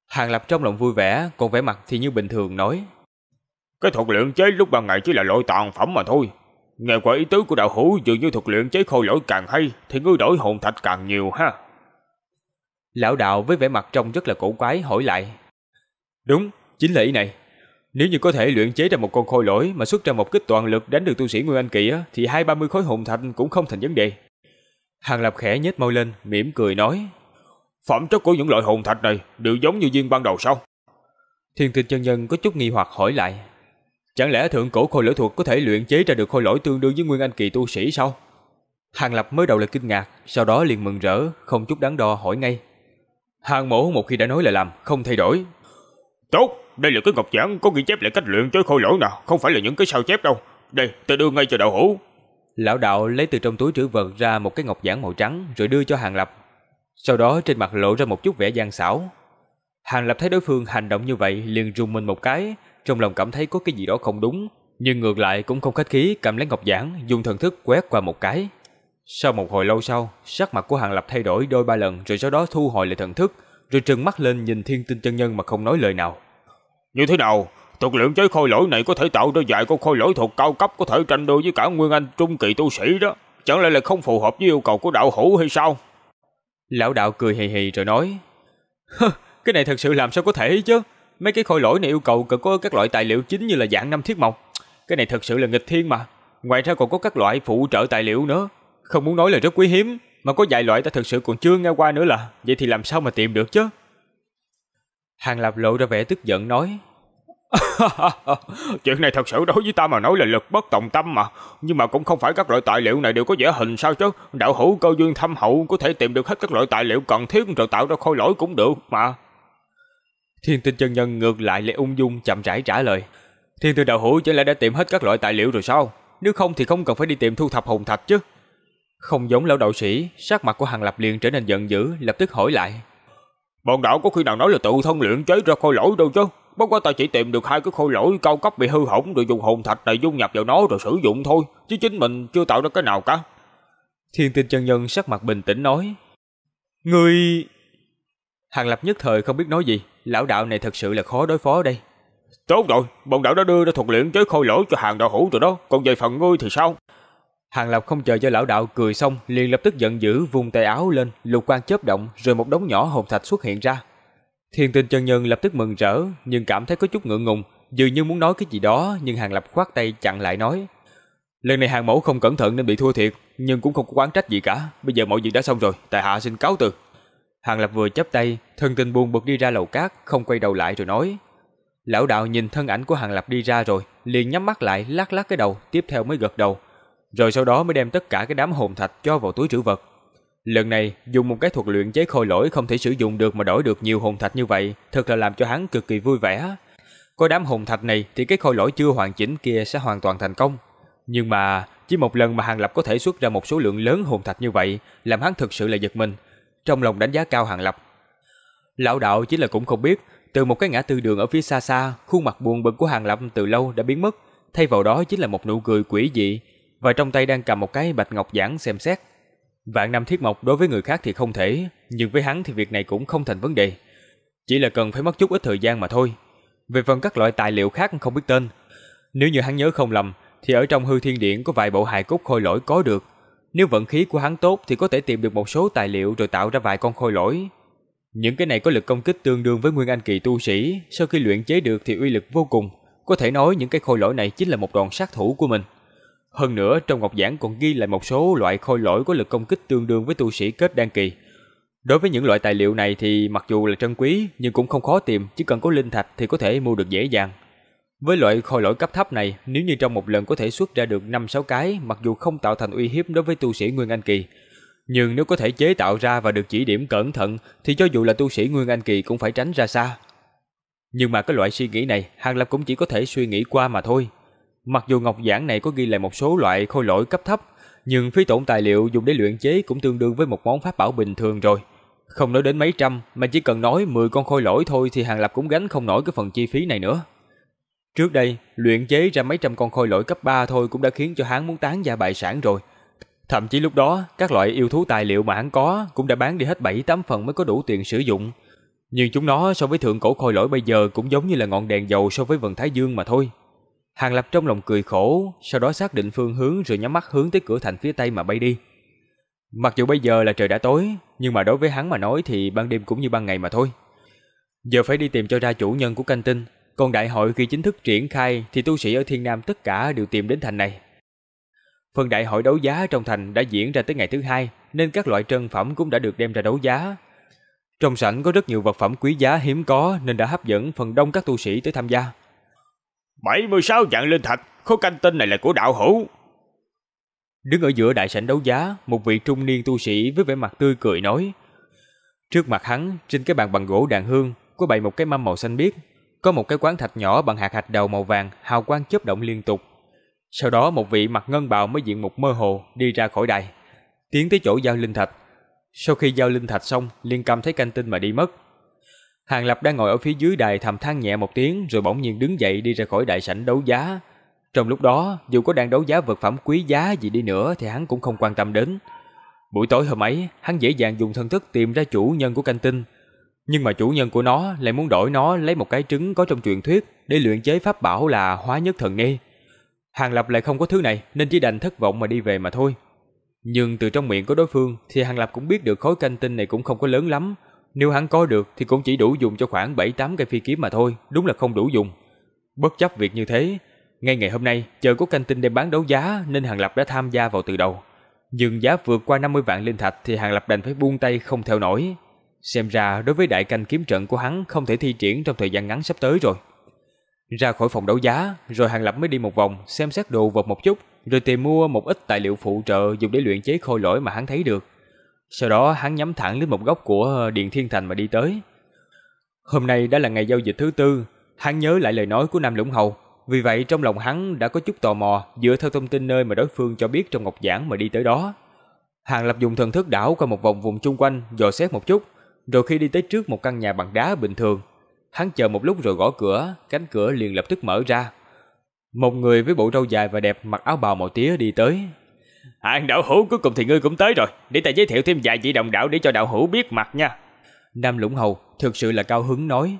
Hàng Lập trong lòng vui vẻ, còn vẻ mặt thì như bình thường nói. Cái thuật luyện chế lúc ban ngày chỉ là loại tàn phẩm mà thôi. Nghe qua ý tứ của đạo hữu dường như thuật luyện chế khôi lỗi càng hay thì ngươi đổi hồn thạch càng nhiều ha. Lão đạo với vẻ mặt trông rất là cổ quái hỏi lại. Đúng, chính là ý này. Nếu như có thể luyện chế ra một con khôi lỗi mà xuất ra một kích toàn lực đánh được tu sĩ Nguyên Anh Kỳ á, thì hai ba mươi khối hồn thạch cũng không thành vấn đề. Hàng Lập khẽ nhếch môi lên, mỉm cười nói. Phẩm chất của những loại hồn thạch này đều giống như viên ban đầu sao? Thiên tinh chân nhân có chút nghi hoặc hỏi lại. Chẳng lẽ thượng cổ khôi lỗi thuật có thể luyện chế ra được khôi lỗi tương đương với Nguyên Anh Kỳ tu sĩ sao? Hàng Lập mới đầu là kinh ngạc, sau đó liền mừng rỡ, không chút đắn đo hỏi ngay. Hàng mẫu một khi đã nói là làm, không thay đổi. Tốt, đây là cái ngọc giản có ghi chép lại cách luyện tới khôi lỗi nào không phải là những cái sao chép đâu. Đây, tôi đưa ngay cho đạo hữu. Lão đạo lấy từ trong túi trữ vật ra một cái ngọc giản màu trắng rồi đưa cho Hàng Lập. Sau đó trên mặt lộ ra một chút vẻ gian xảo. Hàng Lập thấy đối phương hành động như vậy liền rung mình một cái, trong lòng cảm thấy có cái gì đó không đúng, nhưng ngược lại cũng không khách khí cầm lấy ngọc giản, dùng thần thức quét qua một cái. Sau một hồi lâu sau, sắc mặt của Hàng Lập thay đổi đôi ba lần rồi sau đó thu hồi lại thần thức, rồi trừng mắt lên nhìn Thiên Tinh chân nhân mà không nói lời nào. Như thế nào, thuật luyện chế khôi lỗi này có thể tạo ra vài con khôi lỗi thuộc cao cấp có thể tranh đua với cả Nguyên Anh trung kỳ tu sĩ đó. Chẳng lẽ là không phù hợp với yêu cầu của đạo hữu hay sao? Lão đạo cười hì hì rồi nói. cái này thật sự làm sao có thể chứ? Mấy cái khôi lỗi này yêu cầu cần có các loại tài liệu chính như là dạng năm thiết mộc. Cái này thật sự là nghịch thiên mà. Ngoài ra còn có các loại phụ trợ tài liệu nữa. Không muốn nói là rất quý hiếm, mà có vài loại ta thật sự còn chưa nghe qua nữa là. Vậy thì làm sao mà tìm được chứ? Hàng Lập lộ ra vẻ tức giận nói. Chuyện này thật sự đối với ta mà nói là lực bất tòng tâm mà. Nhưng mà cũng không phải các loại tài liệu này đều có vẻ hình sao chứ. Đạo hữu cơ duyên thâm hậu có thể tìm được hết các loại tài liệu cần thiết rồi tạo ra khôi lỗi cũng được mà. Thiên tinh chân nhân ngược lại lại ung dung chậm rãi trả lời. Thiên tư đạo hữu chẳng lẽ đã tìm hết các loại tài liệu rồi sao? Nếu không thì không cần phải đi tìm thu thập hồn thạch chứ. Không giống lão đạo sĩ, sắc mặt của Hàng Lập liền trở nên giận dữ, lập tức hỏi lại. Bọn đạo có khi nào nói là tự thân luyện chế ra khôi lỗi đâu chứ. Bất quá ta chỉ tìm được hai cái khôi lỗi cao cấp bị hư hỏng rồi dùng hồn thạch này dung nhập vào nó rồi sử dụng thôi. Chứ chính mình chưa tạo ra cái nào cả. Thiên tinh chân nhân sắc mặt bình tĩnh nói. Người... Hàng Lập nhất thời không biết nói gì. Lão đạo này thật sự là khó đối phó đây. Tốt rồi, bọn đạo đã đưa ra thuật luyện chế khôi lỗi cho hàng đạo hữu rồi đó. Còn về phần ngươi thì sao? Hàng Lập không chờ cho lão đạo cười xong, liền lập tức giận dữ vùng tay áo lên, lục quang chớp động rồi một đống nhỏ hồn thạch xuất hiện ra. Thiên tinh chân nhân lập tức mừng rỡ, nhưng cảm thấy có chút ngượng ngùng, dường như muốn nói cái gì đó, nhưng Hàng Lập khoát tay chặn lại nói. Lần này hàng mẫu không cẩn thận nên bị thua thiệt, nhưng cũng không có quán trách gì cả, bây giờ mọi việc đã xong rồi, tại hạ xin cáo từ. Hàng Lập vừa chấp tay, thân tình buồn bực đi ra lầu cát, không quay đầu lại rồi nói. Lão đạo nhìn thân ảnh của Hàng Lập đi ra rồi, liền nhắm mắt lại lắc lắc cái đầu, tiếp theo mới gật đầu rồi sau đó mới đem tất cả cái đám hồn thạch cho vào túi trữ vật. Lần này, dùng một cái thuật luyện chế khôi lỗi không thể sử dụng được mà đổi được nhiều hồn thạch như vậy, thật là làm cho hắn cực kỳ vui vẻ. Có đám hồn thạch này thì cái khôi lỗi chưa hoàn chỉnh kia sẽ hoàn toàn thành công. Nhưng mà, chỉ một lần mà Hàng Lập có thể xuất ra một số lượng lớn hồn thạch như vậy, làm hắn thực sự là giật mình. Trong lòng đánh giá cao Hàng Lập. Lão đạo chỉ là cũng không biết, từ một cái ngã tư đường ở phía xa xa, khuôn mặt buồn bực của Hàng Lập từ lâu đã biến mất, thay vào đó chính là một nụ cười quỷ dị, và trong tay đang cầm một cái bạch ngọc giản xem xét. Vạn năm thiết mộc đối với người khác thì không thể, nhưng với hắn thì việc này cũng không thành vấn đề. Chỉ là cần phải mất chút ít thời gian mà thôi. Về phần các loại tài liệu khác không biết tên, nếu như hắn nhớ không lầm thì ở trong hư thiên điện có vài bộ hài cốt khôi lỗi có được. Nếu vận khí của hắn tốt thì có thể tìm được một số tài liệu rồi tạo ra vài con khôi lỗi. Những cái này có lực công kích tương đương với nguyên anh kỳ tu sĩ, sau khi luyện chế được thì uy lực vô cùng, có thể nói những cái khôi lỗi này chính là một đòn sát thủ của mình. Hơn nữa, trong ngọc giản còn ghi lại một số loại khôi lỗi có lực công kích tương đương với tu sĩ kết đan kỳ. Đối với những loại tài liệu này thì mặc dù là trân quý nhưng cũng không khó tìm, chỉ cần có linh thạch thì có thể mua được dễ dàng. Với loại khôi lỗi cấp thấp này, nếu như trong một lần có thể xuất ra được 5-6 cái, mặc dù không tạo thành uy hiếp đối với tu sĩ Nguyên Anh Kỳ, nhưng nếu có thể chế tạo ra và được chỉ điểm cẩn thận thì cho dù là tu sĩ Nguyên Anh Kỳ cũng phải tránh ra xa. Nhưng mà cái loại suy nghĩ này, Hàng Lập cũng chỉ có thể suy nghĩ qua mà thôi. Mặc dù ngọc giản này có ghi lại một số loại khôi lỗi cấp thấp, nhưng phí tổn tài liệu dùng để luyện chế cũng tương đương với một món pháp bảo bình thường rồi. Không nói đến mấy trăm, mà chỉ cần nói 10 con khôi lỗi thôi thì Hàng Lập cũng gánh không nổi cái phần chi phí này nữa. Trước đây, luyện chế ra mấy trăm con khôi lỗi cấp 3 thôi cũng đã khiến cho hắn muốn tán gia bại sản rồi. Thậm chí lúc đó, các loại yêu thú tài liệu mà hắn có cũng đã bán đi hết 7-8 phần mới có đủ tiền sử dụng. Nhưng chúng nó so với thượng cổ khôi lỗi bây giờ cũng giống như là ngọn đèn dầu so với vần Thái Dương mà thôi. Hàng Lập trong lòng cười khổ, sau đó xác định phương hướng rồi nhắm mắt hướng tới cửa thành phía tây mà bay đi. Mặc dù bây giờ là trời đã tối, nhưng mà đối với hắn mà nói thì ban đêm cũng như ban ngày mà thôi. Giờ phải đi tìm cho ra chủ nhân của canh tinh, còn đại hội khi chính thức triển khai thì tu sĩ ở Thiên Nam tất cả đều tìm đến thành này. Phần đại hội đấu giá trong thành đã diễn ra tới ngày thứ hai, nên các loại trân phẩm cũng đã được đem ra đấu giá. Trong sảnh có rất nhiều vật phẩm quý giá hiếm có nên đã hấp dẫn phần đông các tu sĩ tới tham gia. 76 dạng linh thạch, khối canh tinh này là của đạo hữu. Đứng ở giữa đại sảnh đấu giá, một vị trung niên tu sĩ với vẻ mặt tươi cười nói. Trước mặt hắn, trên cái bàn bằng gỗ đàn hương, có bày một cái mâm màu xanh biếc. Có một cái quán thạch nhỏ bằng hạt hạch đầu màu vàng, hào quang chớp động liên tục. Sau đó một vị mặt ngân bào mới diện một mơ hồ đi ra khỏi đài, tiến tới chỗ giao linh thạch. Sau khi giao linh thạch xong, liên cam thấy canh tinh mà đi mất. Hàng Lập đang ngồi ở phía dưới đài thầm than nhẹ một tiếng rồi bỗng nhiên đứng dậy đi ra khỏi đại sảnh đấu giá. Trong lúc đó, dù có đang đấu giá vật phẩm quý giá gì đi nữa thì hắn cũng không quan tâm đến. Buổi tối hôm ấy, hắn dễ dàng dùng thân thức tìm ra chủ nhân của canh tinh. Nhưng mà chủ nhân của nó lại muốn đổi nó lấy một cái trứng có trong truyền thuyết để luyện chế pháp bảo là hóa nhất thần ni. Hàng Lập lại không có thứ này nên chỉ đành thất vọng mà đi về mà thôi. Nhưng từ trong miệng của đối phương thì Hàng Lập cũng biết được khối canh tinh này cũng không có lớn lắm, nếu hắn có được thì cũng chỉ đủ dùng cho khoảng 7-8 cây phi kiếm mà thôi, đúng là không đủ dùng. Bất chấp việc như thế, ngay ngày hôm nay chờ có canh tinh đem bán đấu giá nên Hàng Lập đã tham gia vào từ đầu. Nhưng giá vượt qua 50 vạn linh thạch thì Hàng Lập đành phải buông tay không theo nổi. Xem ra đối với đại canh kiếm trận của hắn không thể thi triển trong thời gian ngắn sắp tới rồi. Ra khỏi phòng đấu giá, rồi Hàng Lập mới đi một vòng xem xét đồ vật một chút, rồi tìm mua một ít tài liệu phụ trợ dùng để luyện chế khôi lỗi mà hắn thấy được. Sau đó hắn nhắm thẳng đến một góc của ờ, Điện Thiên Thành mà đi tới. Hôm nay đã là ngày giao dịch thứ tư, hắn nhớ lại lời nói của Nam Lũng Hầu. Vì vậy trong lòng hắn đã có chút tò mò dựa theo thông tin nơi mà đối phương cho biết trong ngọc giảng mà đi tới đó. Hàng lập dùng thần thức đảo qua một vòng vùng chung quanh dò xét một chút, rồi khi đi tới trước một căn nhà bằng đá bình thường. Hắn chờ một lúc rồi gõ cửa, cánh cửa liền lập tức mở ra. Một người với bộ râu dài và đẹp mặc áo bào màu tía đi tới, Hàng đạo hữu cuối cùng thì ngươi cũng tới rồi Để ta giới thiệu thêm vài vị đồng đạo để cho đạo hữu biết mặt nha Nam Lũng Hầu thực sự là cao hứng nói